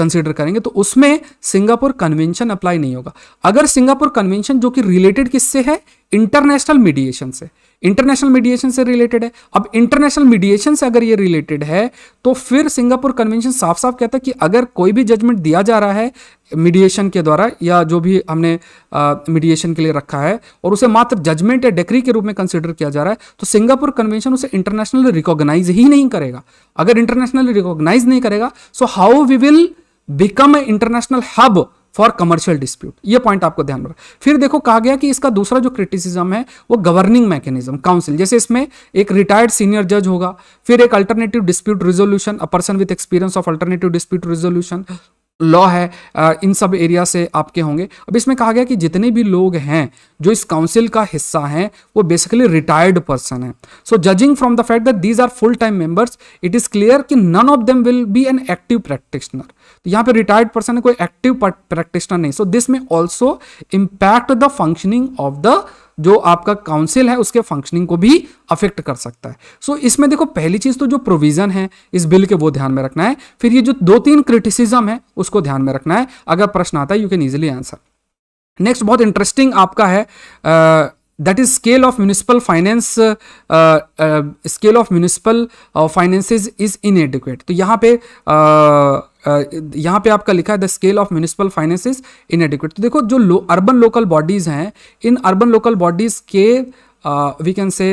कंसिडर करेंगे तो उसमें सिंगापुर कन्वेंशन अप्लाई नहीं होगा अगर सिंगापुर कन्वेंशन जो कि रिलेटेड किससे है इंटरनेशनल मीडिएशन से इंटरनेशनल मीडिएशन से रिलेटेड है अब इंटरनेशनल मीडिएशन से अगर ये रिलेटेड है तो फिर सिंगापुर कन्वेंशन साफ साफ कहता है कि अगर कोई भी जजमेंट दिया जा रहा है मीडिएशन के द्वारा या जो भी हमने मीडिएशन के लिए रखा है और उसे मात्र जजमेंट या डेक्री के रूप में कंसिडर किया जा रहा है तो सिंगापुर कन्वेंशन उसे इंटरनेशनली रिकॉग्नाइज ही नहीं करेगा अगर इंटरनेशनली रिकॉग्नाइज नहीं करेगा so how we will become a international hub for commercial dispute ये पॉइंट आपको ध्यान रखा फिर देखो कहा गया कि इसका दूसरा जो क्रिटिसिज्म है वो गवर्निंग मैकेनिज्म काउंसिल जैसे इसमें एक रिटायर्ड सीनियर जज होगा फिर एक alternative dispute resolution a person with experience of alternative dispute resolution law है इन सब एरिया से आपके होंगे अब इसमें कहा गया कि जितने भी लोग हैं जो इस काउंसिल का हिस्सा हैं वो बेसिकली रिटायर्ड पर्सन है so judging from the fact that these are full time members it is clear कि none of them will be an active practitioner तो यहाँ पे रिटायर्ड पर्सन है कोई एक्टिव प्रैक्टिशनर नहीं so this may also impact the functioning of the जो आपका काउंसिल है उसके फंक्शनिंग को भी अफेक्ट कर सकता है सो so, इसमें देखो पहली चीज़ तो जो प्रोविज़न है इस बिल के वो ध्यान में रखना है फिर ये जो दो तीन क्रिटिसिज्म है उसको ध्यान में रखना है अगर प्रश्न आता है you can easily answer next बहुत इंटरेस्टिंग आपका है that is scale of municipal finance scale of municipal finances is inadequate तो यहाँ पे uh, यहाँ पे आपका लिखा है the scale of municipal finance inadequate तो देखो जो अर्बन लोकल बॉडीज़ हैं इन अर्बन लोकल बॉडीज़ के वी कैन से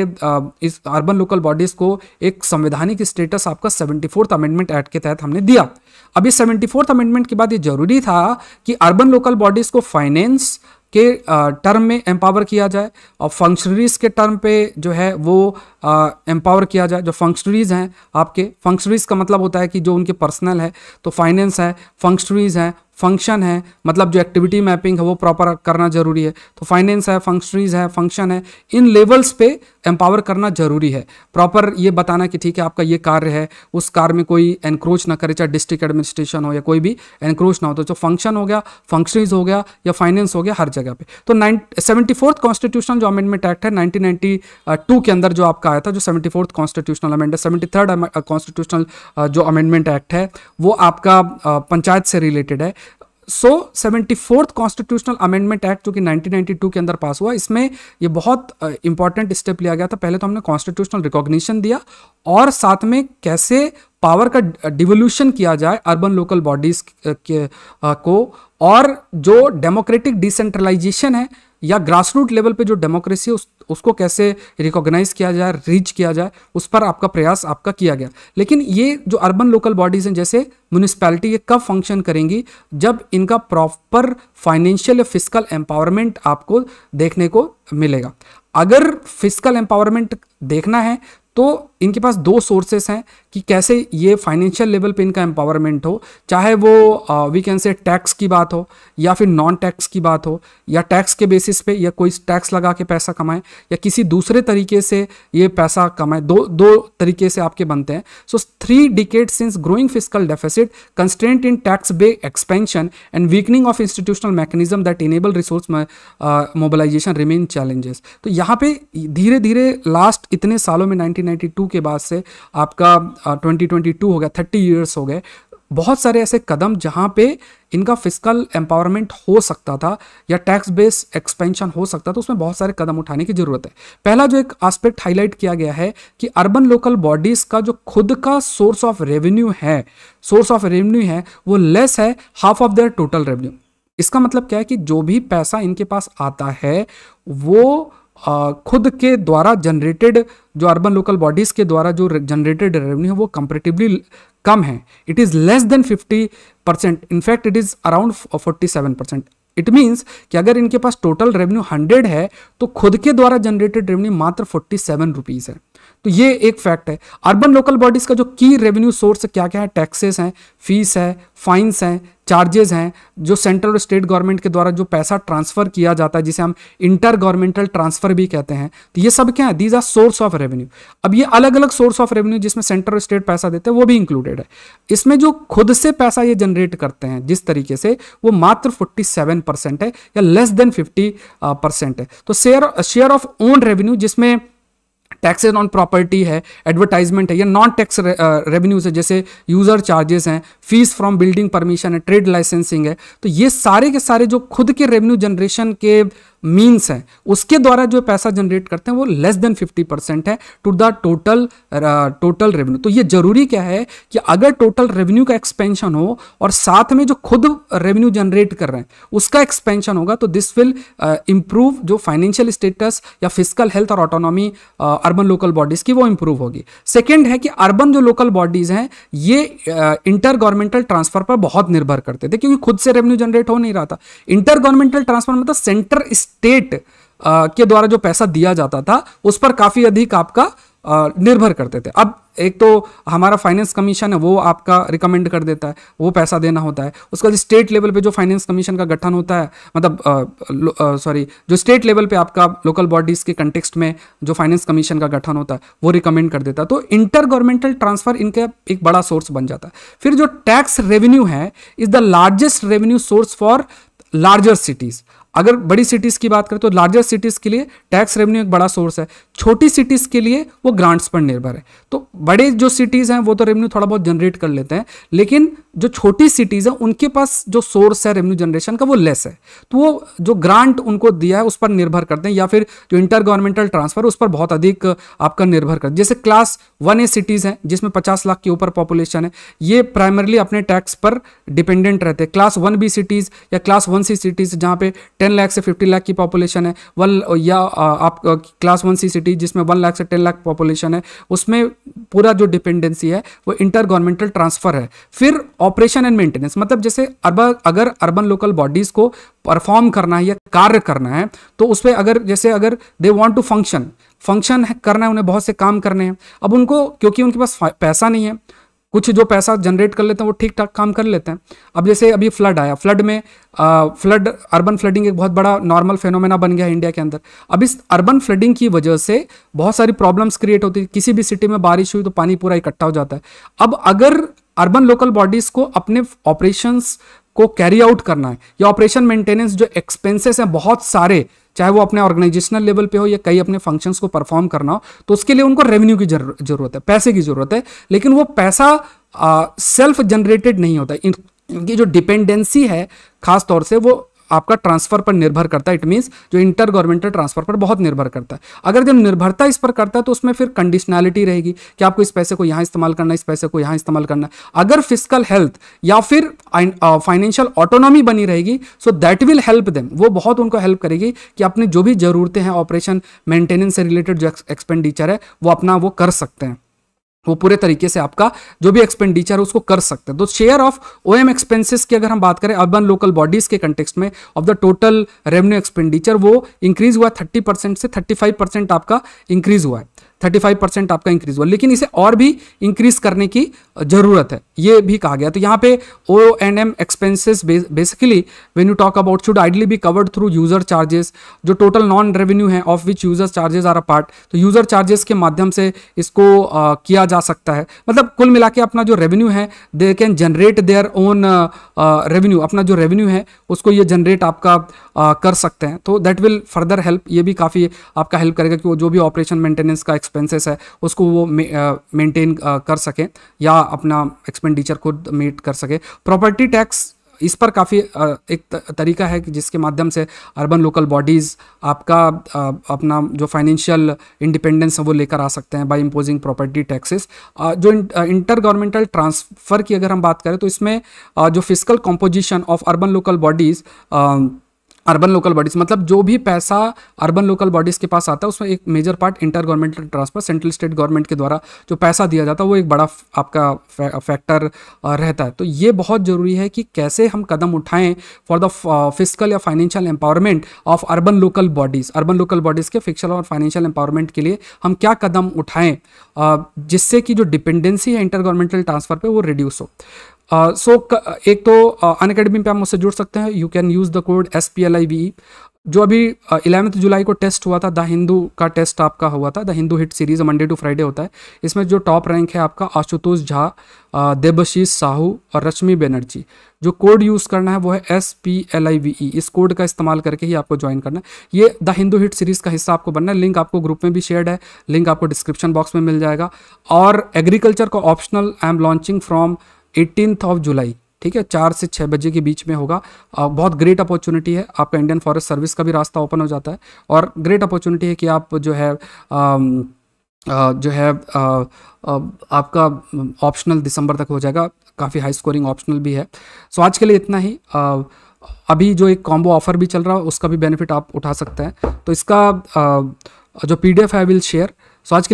इस अर्बन लोकल बॉडीज़ को एक संवैधानिक स्टेटस आपका सेवेंटी फोर्थ अमेंडमेंट एक्ट के तहत हमने दिया अब इस सेवेंटी फोर्थ अमेंडमेंट के बाद ये जरूरी था कि अर्बन लोकल बॉडीज़ को फाइनेंस के टर्म में एम्पावर किया जाए और फंक्शनरीज के टर्म पे जो है वो एम्पावर किया जाए जो फंक्शनरीज हैं आपके फंक्शनरीज का मतलब होता है कि जो उनके पर्सनल है तो फाइनेंस है फंक्शनरीज हैं फंक्शन है मतलब जो एक्टिविटी मैपिंग है वो प्रॉपर करना जरूरी है तो फाइनेंस है फंक्शनरीज है फंक्शन है इन लेवल्स पे एम्पावर करना जरूरी है प्रॉपर ये बताना कि ठीक है आपका ये कार्य है उस कार्य में कोई एनक्रोच ना करे चाहे डिस्ट्रिक्ट एडमिनिस्ट्रेशन हो या कोई भी एनक्रोच ना हो तो जो फंक्शन हो गया फंक्शनरीज हो गया या फाइनेंस हो गया हर जगह पर तो नाइन सेवेंटी फोर्थ कॉन्स्टिट्यूशन जो अमेंडमेंट एक्ट है नाइनटीन के अंदर जो आपका आया था जो seventy fourth constitutional amendment seventy third constitutional जो अमेंडमेंट एक्ट है वो आपका uh, पंचायत से रिलेटेड है so seventy fourth constitutional amendment act जो कि 1992 के अंदर पास हुआ इसमें ये बहुत इंपॉर्टेंट uh, स्टेप लिया गया था पहले तो हमने कॉन्स्टिट्यूशनल रिकॉग्निशन दिया और साथ में कैसे पावर का डिवोल्यूशन uh, किया जाए अर्बन लोकल बॉडीज के uh, को और जो डेमोक्रेटिक डिसेंट्रलाइजेशन है या ग्रासरूट लेवल पे जो डेमोक्रेसी है उस उसको कैसे रिकॉग्नाइज किया जाए रीच किया जाए उस पर आपका प्रयास आपका किया गया लेकिन ये जो अर्बन लोकल बॉडीज़ हैं जैसे म्यूनिसपैलिटी ये कब फंक्शन करेंगी जब इनका प्रॉपर फाइनेंशियल या फिजिकल एम्पावरमेंट आपको देखने को मिलेगा अगर फिजिकल एम्पावरमेंट देखना है तो इनके पास दो सोर्सेस हैं कि कैसे ये फाइनेंशियल लेवल पे इनका एम्पावरमेंट हो चाहे वो वी कैन से टैक्स की बात हो या फिर नॉन टैक्स की बात हो या टैक्स के बेसिस पे या कोई टैक्स लगा के पैसा कमाए या किसी दूसरे तरीके से ये पैसा कमाए दो दो तरीके से आपके बनते हैं so three decade since growing physical deficit constant in tax base expansion and weakening of institutional mechanism that enable resource mobilisation remain challenges तो यहाँ पे धीरे धीरे लास्ट इतने सालों में नाइनटीन के बाद से आपका ट्वेंटी ट्वेंटी टू हो गया थर्टी ईयर्स हो गए बहुत सारे ऐसे कदम जहाँ पे इनका फिजिकल एम्पावरमेंट हो सकता था या टैक्स बेस एक्सपेंशन हो सकता था उसमें बहुत सारे कदम उठाने की ज़रूरत है पहला जो एक आस्पेक्ट हाईलाइट किया गया है कि अर्बन लोकल बॉडीज़ का जो खुद का सोर्स ऑफ रेवेन्यू है सोर्स ऑफ रेवेन्यू है वो लेस है half of their total revenue इसका मतलब क्या है कि जो भी पैसा इनके पास आता है वो खुद के द्वारा जनरेटेड जो अर्बन लोकल बॉडीज़ के द्वारा जो जनरेटेड रेवेन्यू है वो कंपेरेटिवली कम है it is less than 50 percent in fact it is around 47 percent it means कि अगर इनके पास टोटल रेवेन्यू 100 है तो खुद के द्वारा जनरेटेड रेवेन्यू मात्र फोर्टी सेवन रुपीज़ है तो ये एक फैक्ट है अर्बन लोकल बॉडीज़ का जो की रेवेन्यू सोर्स क्या क्या है टैक्सेस हैं फीस है फाइन्स हैं चार्जेस हैं जो सेंट्रल और स्टेट गवर्नमेंट के द्वारा जो पैसा ट्रांसफ़र किया जाता है जिसे हम इंटर गवर्नमेंटल ट्रांसफ़र भी कहते हैं तो ये सब क्या है these are source of revenue अब ये अलग अलग सोर्स ऑफ रेवेन्यू जिसमें सेंट्रल और स्टेट पैसा देते हैं वो भी इंक्लूडेड है इसमें जो खुद से पैसा ये जनरेट करते हैं जिस तरीके से वो मात्र फोर्टी सेवन परसेंट है या लेस देन फिफ्टी परसेंट है तो share share of own revenue जिसमें टैक्सेज ऑन प्रॉपर्टी है एडवर्टाइजमेंट है या नॉन टैक्स रेवेन्यूज है जैसे यूज़र चार्जेस हैं फीस फ्रॉम बिल्डिंग परमिशन है ट्रेड लाइसेंसिंग है तो ये सारे के सारे जो खुद के रेवेन्यू जनरेशन के मीन्स हैं उसके द्वारा जो पैसा जनरेट करते हैं वो लेस देन 50 परसेंट है to the total total revenue तो ये जरूरी क्या है कि अगर टोटल रेवेन्यू का एक्सपेंशन हो और साथ में जो खुद रेवेन्यू जनरेट कर रहे हैं उसका एक्सपेंशन होगा तो दिस विल इम्प्रूव जो फाइनेंशियल स्टेटस या फिजिकल हेल्थ और ऑटोनॉमी अर्बन लोकल बॉडीज की वो इम्प्रूव होगी सेकेंड है कि अर्बन जो लोकल बॉडीज हैं ये इंटर गवर्नमेंटल ट्रांसफर पर बहुत निर्भर करते थे क्योंकि खुद से रेवेन्यू जनरेट हो नहीं रहा था इंटर गवर्नमेंटल ट्रांसफर मतलब सेंटर स्टेट के द्वारा जो पैसा दिया जाता था उस पर काफ़ी अधिक आपका निर्भर करते थे अब एक तो हमारा फाइनेंस कमीशन है वो आपका रिकमेंड कर देता है वो पैसा देना होता है उसका जो स्टेट लेवल पे जो फाइनेंस कमीशन का गठन होता है मतलब सॉरी जो स्टेट लेवल पे आपका लोकल बॉडीज़ के कंटेक्सट में जो फाइनेंस कमीशन का गठन होता है वो रिकमेंड कर देता है तो इंटर गवर्नमेंटल ट्रांसफ़र इनका एक बड़ा सोर्स बन जाता है फिर जो टैक्स रेवेन्यू है is the largest revenue source for larger cities अगर बड़ी सिटीज़ की बात करें तो लार्जर सिटीज़ के लिए टैक्स रेवेन्यू एक बड़ा सोर्स है छोटी सिटीज़ के लिए वो ग्रांट्स पर निर्भर है तो बड़े जो सिटीज़ हैं वो तो रेवेन्यू थोड़ा बहुत जनरेट कर लेते हैं लेकिन जो छोटी सिटीज़ हैं उनके पास जो सोर्स है रेवेन्यू जनरेशन का वो लेस है तो वो जो ग्रांट उनको दिया है उस पर निर्भर करते हैं या फिर जो इंटर गवर्नमेंटल ट्रांसफर उस पर बहुत अधिक आपका निर्भर करते जैसे क्लास वन ए सिटीज़ हैं जिसमें पचास लाख के ऊपर पॉपुलेशन है ये प्राइमरली अपने टैक्स पर डिपेंडेंट रहते हैं क्लास वन बी सिटीज़ या क्लास वन सी सिटीज़ जहाँ पे टेन लाख से फिफ्टी लाख की पॉपुलेशन है वन या आप class one C city city जिसमें वन लाख से टेन लाख पॉपुलेशन है उसमें पूरा जो डिपेंडेंसी है वो इंटर गवर्नमेंटल ट्रांसफर है फिर ऑपरेशन एंड मेंटेनेंस मतलब जैसे अर्बन अगर अर्बन लोकल बॉडीज को परफॉर्म करना है या कार्य करना है तो उस पर अगर जैसे अगर they want to function function करना है उन्हें बहुत से काम करने हैं अब उनको क्योंकि उनके पास पैसा नहीं है कुछ जो पैसा जनरेट कर लेते हैं वो ठीक ठाक काम कर लेते हैं अब जैसे अभी फ्लड आया फ्लड में आ, फ्लड अर्बन फ्लडिंग एक बहुत बड़ा नॉर्मल फेनोमेना बन गया है इंडिया के अंदर अब इस अर्बन फ्लडिंग की वजह से बहुत सारी प्रॉब्लम्स क्रिएट होती है किसी भी सिटी में बारिश हुई तो पानी पूरा इकट्ठा हो जाता है अब अगर अर्बन लोकल बॉडीज को अपने ऑपरेशंस को कैरी आउट करना है या ऑपरेशन मेंटेनेंस जो एक्सपेंसेस हैं बहुत सारे चाहे वो अपने ऑर्गेनाइजेशनल लेवल पे हो या कई अपने फंक्शंस को परफॉर्म करना हो तो उसके लिए उनको रेवेन्यू की जरूरत है पैसे की जरूरत है लेकिन वो पैसा सेल्फ जनरेटेड नहीं होता इनकी जो डिपेंडेंसी है खास तौर से वो आपका ट्रांसफर पर निर्भर करता है इट मीन्स जो इंटर गवर्नमेंटल ट्रांसफर पर बहुत निर्भर करता है अगर जब निर्भरता इस पर करता है तो उसमें फिर कंडीशनैलिटी रहेगी कि आपको इस पैसे को यहाँ इस्तेमाल करना है इस पैसे को यहाँ इस्तेमाल करना है अगर फिजिकल हेल्थ या फिर फाइनेंशियल ऑटोनॉमी बनी रहेगी so that will help them वो बहुत उनको हेल्प करेगी कि अपनी जो भी जरूरतें हैं ऑपरेशन मेंटेनेंस से रिलेटेड जो एक्सपेंडिचर है वो अपना वो कर सकते हैं वो पूरे तरीके से आपका जो भी एक्सपेंडिचर है उसको कर सकते हैं तो share of O M expenses की अगर हम बात करें अर्बन लोकल बॉडीज के कंटेक्स्ट में of the total revenue expenditure वो इंक्रीज हुआ थर्टी परसेंट से थर्टी फाइव परसेंट आपका इंक्रीज हुआ है 35 परसेंट आपका इंक्रीज हुआ लेकिन इसे और भी इंक्रीज करने की ज़रूरत है ये भी कहा गया तो यहाँ पे O and M expenses basically when you talk about should ideally be covered through user charges जो टोटल नॉन रेवेन्यू है of which user charges are a part तो यूज़र चार्जेस के माध्यम से इसको आ, किया जा सकता है मतलब कुल मिला के अपना जो रेवेन्यू है they can generate their own revenue अपना जो रेवेन्यू है उसको ये जनरेट आपका आ, कर सकते हैं तो दैट विल फर्दर हेल्प ये भी काफ़ी आपका हेल्प करेगा कि वो जो भी ऑपरेशन मेंटेनेंस का एक्सपेंसेस है उसको वो मेंटेन कर सकें या अपना एक्सपेंडिचर खुद मीट कर सके प्रॉपर्टी टैक्स इस पर काफ़ी एक तरीका है कि जिसके माध्यम से अर्बन लोकल बॉडीज़ आपका अपना जो फाइनेंशियल इंडिपेंडेंस है वो लेकर आ सकते हैं बाय इम्पोजिंग प्रॉपर्टी टैक्सेस जो इंटर गवर्नमेंटल ट्रांसफ़र की अगर हम बात करें तो इसमें जो physical composition of urban local bodies urban local bodies मतलब जो भी पैसा अर्बन लोकल बॉडीज़ के पास आता है उसमें एक major part inter governmental transfer central state government के द्वारा जो पैसा दिया जाता है वो एक बड़ा आपका फैक्टर रहता है तो ये बहुत ज़रूरी है कि कैसे हम कदम उठाएं फॉर द फिजिकल या financial empowerment of urban local bodies urban local bodies के फिजिकल और फाइनेंशियल एम्पावरमेंट के लिए हम क्या कदम उठाएं जिससे कि जो डिपेंडेंसी है इंटर गवर्नमेंटल ट्रांसफर पर वो रिड्यूस हो सो uh, uh, एक तो अन uh, पर आप मुझसे जुड़ सकते हैं you can use the code S P L I V जो अभी इलेवंथ uh, जुलाई को टेस्ट हुआ था द हिंदू का टेस्ट आपका हुआ था the Hindu hit series Monday to Friday होता है इसमें जो टॉप रैंक है आपका आशुतोष झा देबशीष साहू और रश्मि बनर्जी जो कोड यूज़ करना है वो है S P L I V E इस कोड का इस्तेमाल करके ही आपको ज्वाइन करना है ये द हिंदू हिट सीरीज़ का हिस्सा आपको बनना है लिंक आपको ग्रुप में भी शेयर है लिंक आपको डिस्क्रिप्शन बॉक्स में मिल जाएगा और एग्रीकल्चर का optional I am launching from eighteen of July ठीक है चार से छः बजे के बीच में होगा बहुत ग्रेट अपॉर्चुनिटी है आपका इंडियन फॉरेस्ट सर्विस का भी रास्ता ओपन हो जाता है और ग्रेट अपॉर्चुनिटी है कि आप जो है जो है आपका ऑप्शनल दिसंबर तक हो जाएगा काफ़ी हाई स्कोरिंग ऑप्शनल भी है सो आज के लिए इतना ही अभी जो एक कॉम्बो ऑफर भी चल रहा है उसका भी बेनिफिट आप उठा सकते हैं तो इसका जो पी है आई विल शेयर सो आज के